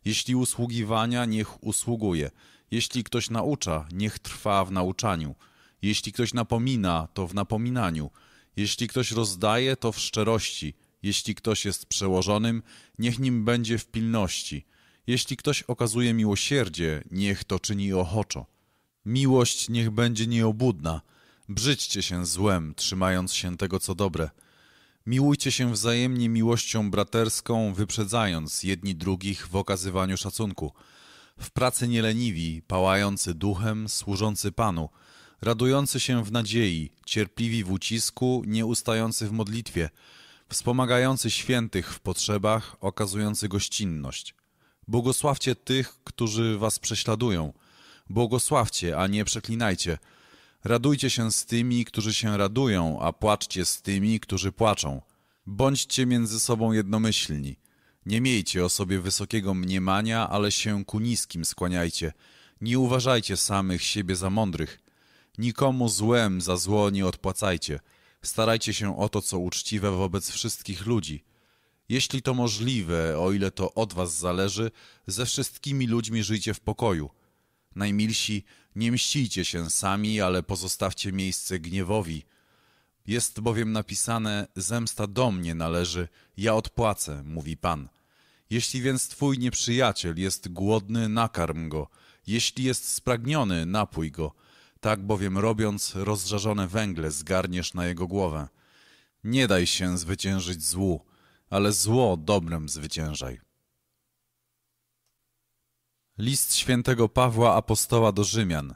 Jeśli usługiwania, niech usługuje. Jeśli ktoś naucza, niech trwa w nauczaniu. Jeśli ktoś napomina, to w napominaniu. Jeśli ktoś rozdaje, to w szczerości. Jeśli ktoś jest przełożonym, niech nim będzie w pilności. Jeśli ktoś okazuje miłosierdzie, niech to czyni ochoczo. Miłość niech będzie nieobudna. Brzydźcie się złem, trzymając się tego, co dobre. Miłujcie się wzajemnie miłością braterską, wyprzedzając jedni drugich w okazywaniu szacunku. W pracy nieleniwi, pałający duchem, służący Panu, radujący się w nadziei, cierpliwi w ucisku, nieustający w modlitwie, wspomagający świętych w potrzebach, okazujący gościnność. Błogosławcie tych, którzy was prześladują. Błogosławcie, a nie przeklinajcie – Radujcie się z tymi, którzy się radują, a płaczcie z tymi, którzy płaczą. Bądźcie między sobą jednomyślni. Nie miejcie o sobie wysokiego mniemania, ale się ku niskim skłaniajcie. Nie uważajcie samych siebie za mądrych. Nikomu złem za zło nie odpłacajcie. Starajcie się o to, co uczciwe wobec wszystkich ludzi. Jeśli to możliwe, o ile to od was zależy, ze wszystkimi ludźmi żyjcie w pokoju. Najmilsi, nie mścijcie się sami, ale pozostawcie miejsce gniewowi. Jest bowiem napisane: Zemsta do mnie należy, ja odpłacę, mówi Pan. Jeśli więc twój nieprzyjaciel jest głodny, nakarm go. Jeśli jest spragniony, napój go. Tak bowiem robiąc, rozżarzone węgle zgarniesz na jego głowę. Nie daj się zwyciężyć złu, ale zło dobrem zwyciężaj. List świętego Pawła Apostoła do Rzymian,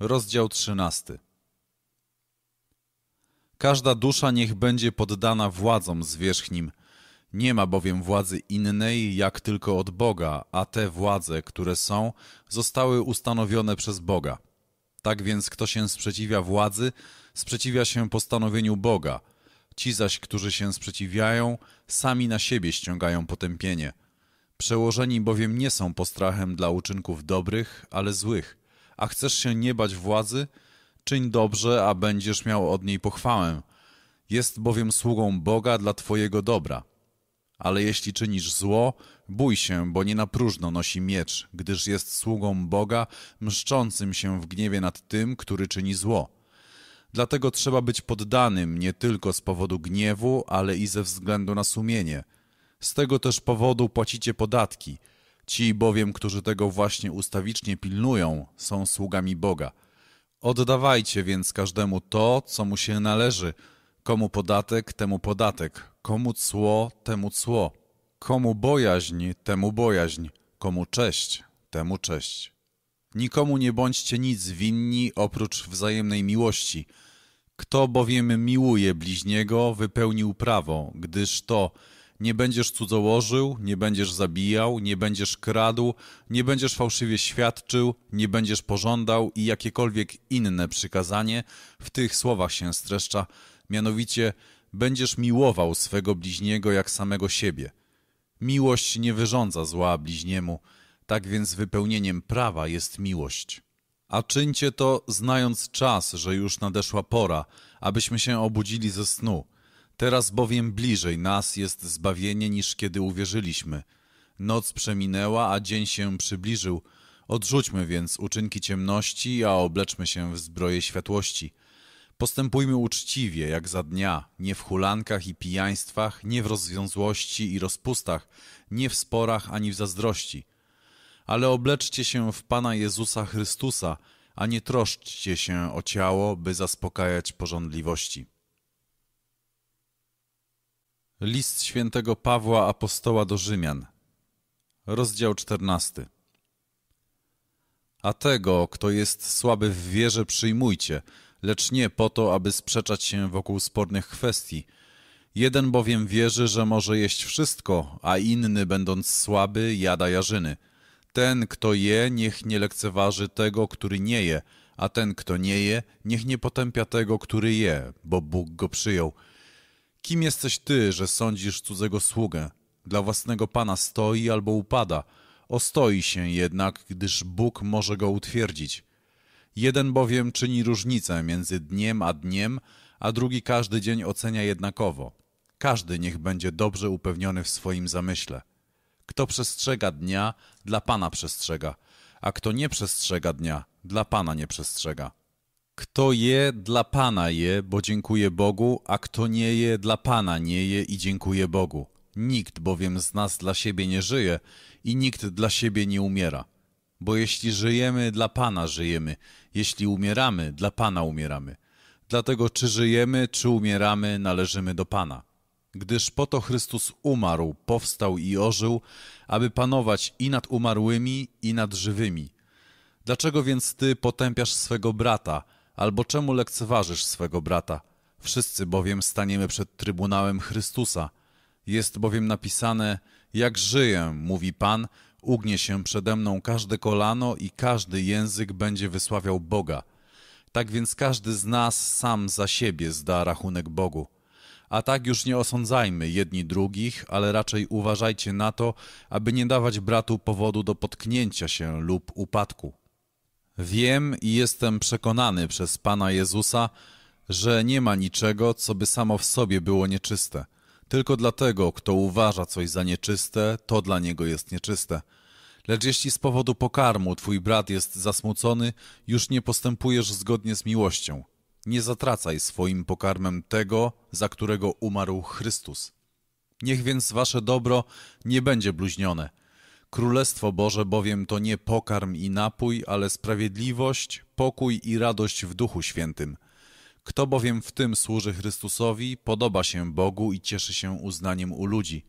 rozdział 13. Każda dusza niech będzie poddana władzom zwierzchnim. Nie ma bowiem władzy innej, jak tylko od Boga, a te władze, które są, zostały ustanowione przez Boga. Tak więc kto się sprzeciwia władzy, sprzeciwia się postanowieniu Boga. Ci zaś, którzy się sprzeciwiają, sami na siebie ściągają potępienie – Przełożeni bowiem nie są postrachem dla uczynków dobrych, ale złych. A chcesz się nie bać władzy? Czyń dobrze, a będziesz miał od niej pochwałę. Jest bowiem sługą Boga dla twojego dobra. Ale jeśli czynisz zło, bój się, bo nie na próżno nosi miecz, gdyż jest sługą Boga, mszczącym się w gniewie nad tym, który czyni zło. Dlatego trzeba być poddanym nie tylko z powodu gniewu, ale i ze względu na sumienie – z tego też powodu płacicie podatki. Ci bowiem, którzy tego właśnie ustawicznie pilnują, są sługami Boga. Oddawajcie więc każdemu to, co mu się należy. Komu podatek, temu podatek. Komu cło, temu cło. Komu bojaźń, temu bojaźń. Komu cześć, temu cześć. Nikomu nie bądźcie nic winni oprócz wzajemnej miłości. Kto bowiem miłuje bliźniego, wypełnił prawo, gdyż to nie będziesz cudzołożył, nie będziesz zabijał, nie będziesz kradł, nie będziesz fałszywie świadczył, nie będziesz pożądał i jakiekolwiek inne przykazanie w tych słowach się streszcza, mianowicie będziesz miłował swego bliźniego jak samego siebie. Miłość nie wyrządza zła bliźniemu, tak więc wypełnieniem prawa jest miłość. A czyńcie to, znając czas, że już nadeszła pora, abyśmy się obudzili ze snu, Teraz bowiem bliżej nas jest zbawienie niż kiedy uwierzyliśmy. Noc przeminęła, a dzień się przybliżył. Odrzućmy więc uczynki ciemności, a obleczmy się w zbroję światłości. Postępujmy uczciwie, jak za dnia, nie w hulankach i pijaństwach, nie w rozwiązłości i rozpustach, nie w sporach ani w zazdrości. Ale obleczcie się w Pana Jezusa Chrystusa, a nie troszczcie się o ciało, by zaspokajać pożądliwości. List świętego Pawła Apostoła do Rzymian, rozdział 14. A tego, kto jest słaby w wierze, przyjmujcie, lecz nie po to, aby sprzeczać się wokół spornych kwestii. Jeden bowiem wierzy, że może jeść wszystko, a inny, będąc słaby, jada jarzyny. Ten, kto je, niech nie lekceważy tego, który nie je, a ten, kto nie je, niech nie potępia tego, który je, bo Bóg go przyjął – Kim jesteś ty, że sądzisz cudzego sługę? Dla własnego pana stoi albo upada. Ostoi się jednak, gdyż Bóg może go utwierdzić. Jeden bowiem czyni różnicę między dniem a dniem, a drugi każdy dzień ocenia jednakowo. Każdy niech będzie dobrze upewniony w swoim zamyśle. Kto przestrzega dnia, dla Pana przestrzega, a kto nie przestrzega dnia, dla Pana nie przestrzega kto je, dla Pana je, bo dziękuję Bogu, a kto nie je, dla Pana nie je i dziękuję Bogu. Nikt bowiem z nas dla siebie nie żyje i nikt dla siebie nie umiera. Bo jeśli żyjemy, dla Pana żyjemy, jeśli umieramy, dla Pana umieramy. Dlatego czy żyjemy, czy umieramy, należymy do Pana. Gdyż po to Chrystus umarł, powstał i ożył, aby panować i nad umarłymi, i nad żywymi. Dlaczego więc Ty potępiasz swego brata – Albo czemu lekceważysz swego brata? Wszyscy bowiem staniemy przed Trybunałem Chrystusa. Jest bowiem napisane, jak żyję, mówi Pan, ugnie się przede mną każde kolano i każdy język będzie wysławiał Boga. Tak więc każdy z nas sam za siebie zda rachunek Bogu. A tak już nie osądzajmy jedni drugich, ale raczej uważajcie na to, aby nie dawać bratu powodu do potknięcia się lub upadku. Wiem i jestem przekonany przez Pana Jezusa, że nie ma niczego, co by samo w sobie było nieczyste. Tylko dlatego, kto uważa coś za nieczyste, to dla niego jest nieczyste. Lecz jeśli z powodu pokarmu twój brat jest zasmucony, już nie postępujesz zgodnie z miłością. Nie zatracaj swoim pokarmem tego, za którego umarł Chrystus. Niech więc wasze dobro nie będzie bluźnione. Królestwo Boże bowiem to nie pokarm i napój, ale sprawiedliwość, pokój i radość w Duchu Świętym. Kto bowiem w tym służy Chrystusowi, podoba się Bogu i cieszy się uznaniem u ludzi.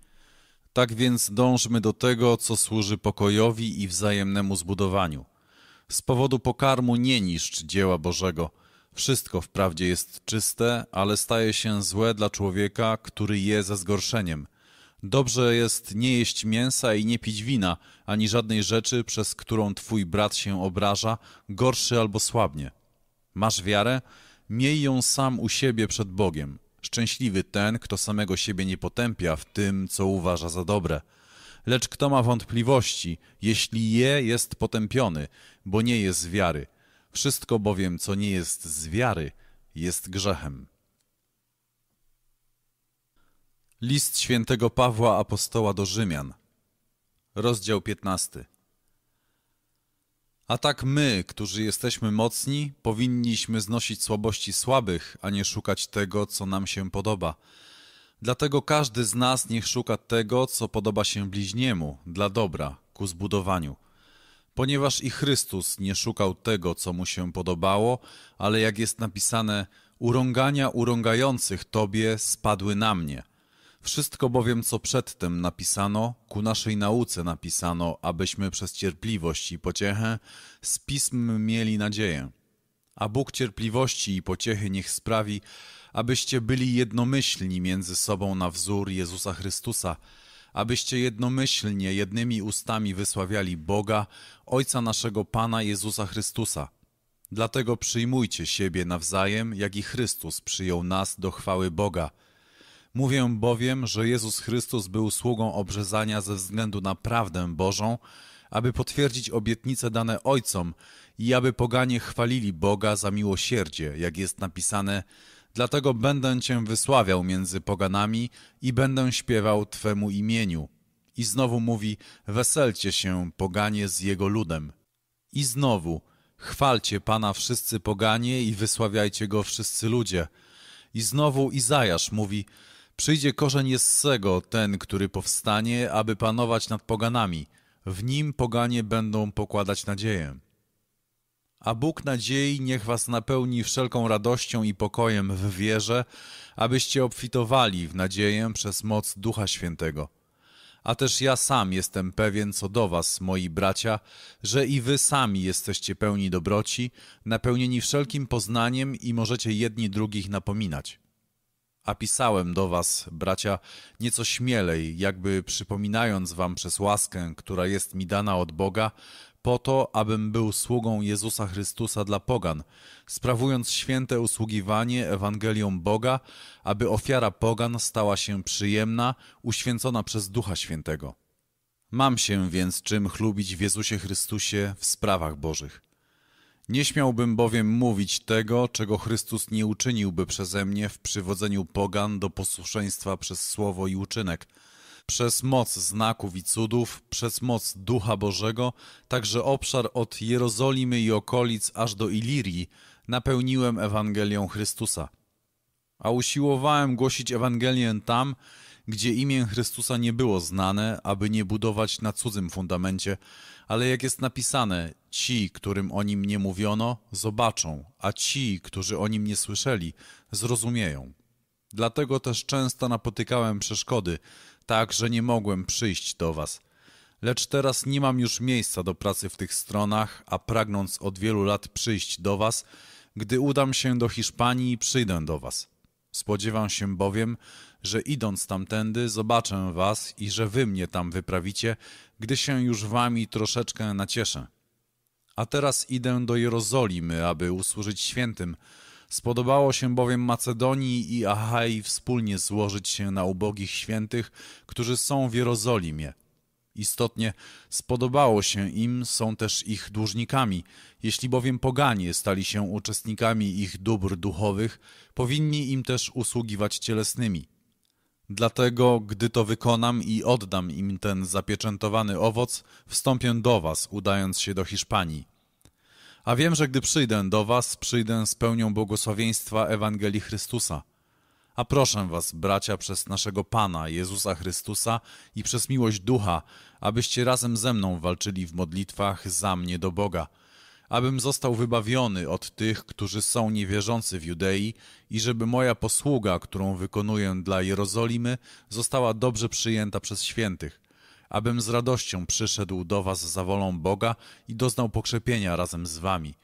Tak więc dążmy do tego, co służy pokojowi i wzajemnemu zbudowaniu. Z powodu pokarmu nie niszcz dzieła Bożego. Wszystko wprawdzie jest czyste, ale staje się złe dla człowieka, który je ze zgorszeniem. Dobrze jest nie jeść mięsa i nie pić wina, ani żadnej rzeczy, przez którą twój brat się obraża, gorszy albo słabnie. Masz wiarę? Miej ją sam u siebie przed Bogiem. Szczęśliwy ten, kto samego siebie nie potępia w tym, co uważa za dobre. Lecz kto ma wątpliwości, jeśli je, jest potępiony, bo nie jest z wiary. Wszystko bowiem, co nie jest z wiary, jest grzechem. List świętego Pawła Apostoła do Rzymian, rozdział 15. A tak my, którzy jesteśmy mocni, powinniśmy znosić słabości słabych, a nie szukać tego, co nam się podoba. Dlatego każdy z nas niech szuka tego, co podoba się bliźniemu, dla dobra, ku zbudowaniu. Ponieważ i Chrystus nie szukał tego, co mu się podobało, ale jak jest napisane, urągania urągających Tobie spadły na mnie – wszystko bowiem, co przedtem napisano, ku naszej nauce napisano, abyśmy przez cierpliwość i pociechę z pism mieli nadzieję. A Bóg cierpliwości i pociechy niech sprawi, abyście byli jednomyślni między sobą na wzór Jezusa Chrystusa, abyście jednomyślnie jednymi ustami wysławiali Boga, Ojca naszego Pana Jezusa Chrystusa. Dlatego przyjmujcie siebie nawzajem, jak i Chrystus przyjął nas do chwały Boga – Mówię bowiem, że Jezus Chrystus był sługą obrzezania ze względu na prawdę Bożą, aby potwierdzić obietnice dane Ojcom i aby poganie chwalili Boga za miłosierdzie, jak jest napisane, dlatego będę Cię wysławiał między poganami i będę śpiewał Twemu imieniu. I znowu mówi, weselcie się, poganie, z Jego ludem. I znowu, chwalcie Pana wszyscy poganie i wysławiajcie Go wszyscy ludzie. I znowu Izajasz mówi, Przyjdzie korzeń Jessego, ten, który powstanie, aby panować nad poganami. W nim poganie będą pokładać nadzieję. A Bóg nadziei niech was napełni wszelką radością i pokojem w wierze, abyście obfitowali w nadzieję przez moc Ducha Świętego. A też ja sam jestem pewien co do was, moi bracia, że i wy sami jesteście pełni dobroci, napełnieni wszelkim poznaniem i możecie jedni drugich napominać. A pisałem do was, bracia, nieco śmielej, jakby przypominając wam przez łaskę, która jest mi dana od Boga, po to, abym był sługą Jezusa Chrystusa dla pogan, sprawując święte usługiwanie Ewangelią Boga, aby ofiara pogan stała się przyjemna, uświęcona przez Ducha Świętego. Mam się więc czym chlubić w Jezusie Chrystusie w sprawach Bożych. Nie śmiałbym bowiem mówić tego, czego Chrystus nie uczyniłby przeze mnie w przywodzeniu pogan do posłuszeństwa przez słowo i uczynek, przez moc znaków i cudów, przez moc Ducha Bożego, także obszar od Jerozolimy i okolic aż do Ilirii napełniłem Ewangelią Chrystusa. A usiłowałem głosić Ewangelię tam, gdzie imię Chrystusa nie było znane, aby nie budować na cudzym fundamencie, ale jak jest napisane, Ci, którym o nim nie mówiono, zobaczą, a ci, którzy o nim nie słyszeli, zrozumieją. Dlatego też często napotykałem przeszkody, tak, że nie mogłem przyjść do was. Lecz teraz nie mam już miejsca do pracy w tych stronach, a pragnąc od wielu lat przyjść do was, gdy udam się do Hiszpanii, przyjdę do was. Spodziewam się bowiem, że idąc tamtędy zobaczę was i że wy mnie tam wyprawicie, gdy się już wami troszeczkę nacieszę. A teraz idę do Jerozolimy, aby usłużyć świętym. Spodobało się bowiem Macedonii i Achai wspólnie złożyć się na ubogich świętych, którzy są w Jerozolimie. Istotnie spodobało się im, są też ich dłużnikami. Jeśli bowiem poganie stali się uczestnikami ich dóbr duchowych, powinni im też usługiwać cielesnymi. Dlatego, gdy to wykonam i oddam im ten zapieczętowany owoc, wstąpię do was, udając się do Hiszpanii. A wiem, że gdy przyjdę do was, przyjdę z pełnią błogosławieństwa Ewangelii Chrystusa. A proszę was, bracia, przez naszego Pana Jezusa Chrystusa i przez miłość Ducha, abyście razem ze mną walczyli w modlitwach za mnie do Boga, abym został wybawiony od tych, którzy są niewierzący w Judei i żeby moja posługa, którą wykonuję dla Jerozolimy, została dobrze przyjęta przez świętych abym z radością przyszedł do was za wolą Boga i doznał pokrzepienia razem z wami,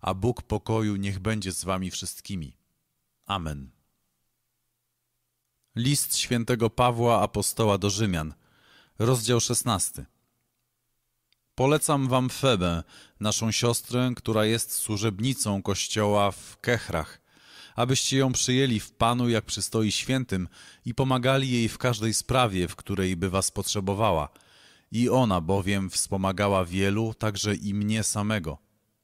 a Bóg pokoju niech będzie z wami wszystkimi. Amen. List świętego Pawła apostoła do Rzymian, rozdział 16. Polecam wam Febę, naszą siostrę, która jest służebnicą kościoła w Kechrach abyście ją przyjęli w Panu jak przystoi świętym i pomagali jej w każdej sprawie, w której by was potrzebowała. I ona bowiem wspomagała wielu, także i mnie samego.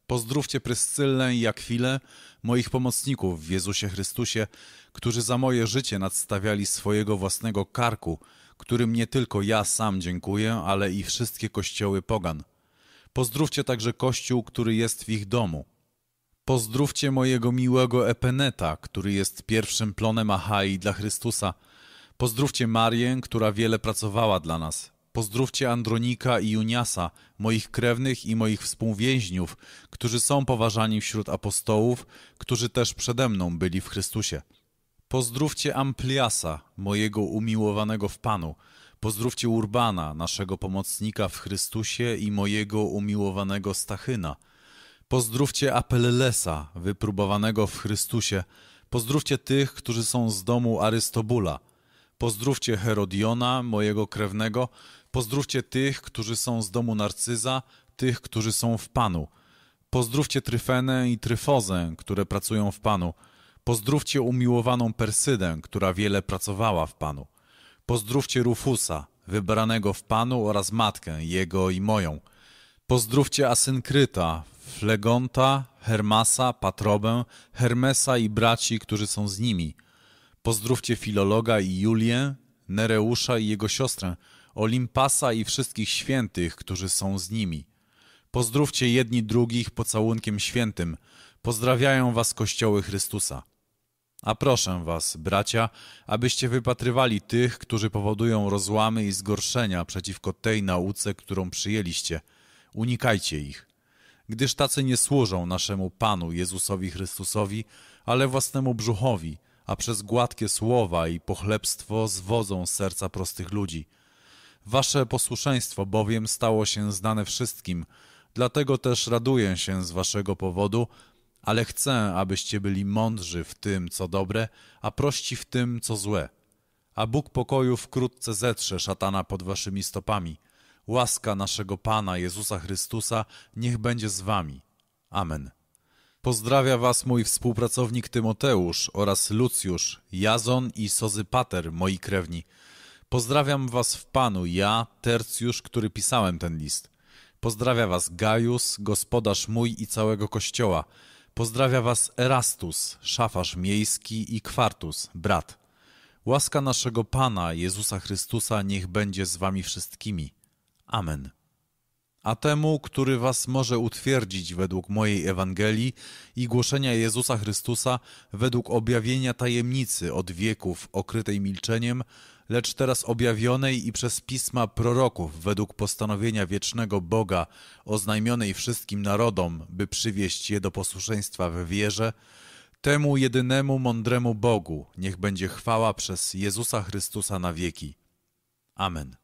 Pozdrówcie Pryscyllę i Akwilę, moich pomocników w Jezusie Chrystusie, którzy za moje życie nadstawiali swojego własnego karku, którym nie tylko ja sam dziękuję, ale i wszystkie kościoły pogan. Pozdrówcie także Kościół, który jest w ich domu. Pozdrówcie mojego miłego Epeneta, który jest pierwszym plonem Achai dla Chrystusa. Pozdrówcie Marię, która wiele pracowała dla nas. Pozdrówcie Andronika i Juniasa, moich krewnych i moich współwięźniów, którzy są poważani wśród apostołów, którzy też przede mną byli w Chrystusie. Pozdrówcie Ampliasa, mojego umiłowanego w Panu. Pozdrówcie Urbana, naszego pomocnika w Chrystusie i mojego umiłowanego Stachyna – Pozdrówcie Apellesa, wypróbowanego w Chrystusie. Pozdrówcie tych, którzy są z domu Arystobula. Pozdrówcie Herodiona, mojego krewnego. Pozdrówcie tych, którzy są z domu Narcyza, tych, którzy są w Panu. Pozdrówcie Tryfenę i Tryfozę, które pracują w Panu. Pozdrówcie umiłowaną Persydę, która wiele pracowała w Panu. Pozdrówcie Rufusa, wybranego w Panu oraz matkę, jego i moją. Pozdrówcie Asynkryta, Flegonta, Hermasa, Patrobę, Hermesa i braci, którzy są z nimi. Pozdrówcie Filologa i Julię, Nereusza i jego siostrę, Olimpasa i wszystkich świętych, którzy są z nimi. Pozdrówcie jedni drugich pocałunkiem świętym. Pozdrawiają was kościoły Chrystusa. A proszę was, bracia, abyście wypatrywali tych, którzy powodują rozłamy i zgorszenia przeciwko tej nauce, którą przyjęliście. Unikajcie ich gdyż tacy nie służą naszemu Panu Jezusowi Chrystusowi, ale własnemu brzuchowi, a przez gładkie słowa i pochlebstwo zwodzą serca prostych ludzi. Wasze posłuszeństwo bowiem stało się znane wszystkim, dlatego też raduję się z waszego powodu, ale chcę, abyście byli mądrzy w tym, co dobre, a prości w tym, co złe. A Bóg pokoju wkrótce zetrze szatana pod waszymi stopami – Łaska naszego Pana Jezusa Chrystusa niech będzie z wami. Amen. Pozdrawia was mój współpracownik Tymoteusz oraz Lucjusz, Jazon i Sozypater, moi krewni. Pozdrawiam was w Panu, ja, Tercjusz, który pisałem ten list. Pozdrawia was Gajus, gospodarz mój i całego kościoła. Pozdrawia was Erastus, szafarz miejski i Kwartus, brat. Łaska naszego Pana, Jezusa Chrystusa, niech będzie z wami wszystkimi. Amen. A temu, który was może utwierdzić według mojej Ewangelii i głoszenia Jezusa Chrystusa, według objawienia tajemnicy od wieków okrytej milczeniem, lecz teraz objawionej i przez pisma proroków według postanowienia wiecznego Boga, oznajmionej wszystkim narodom, by przywieść je do posłuszeństwa w wierze, temu jedynemu mądremu Bogu niech będzie chwała przez Jezusa Chrystusa na wieki. Amen.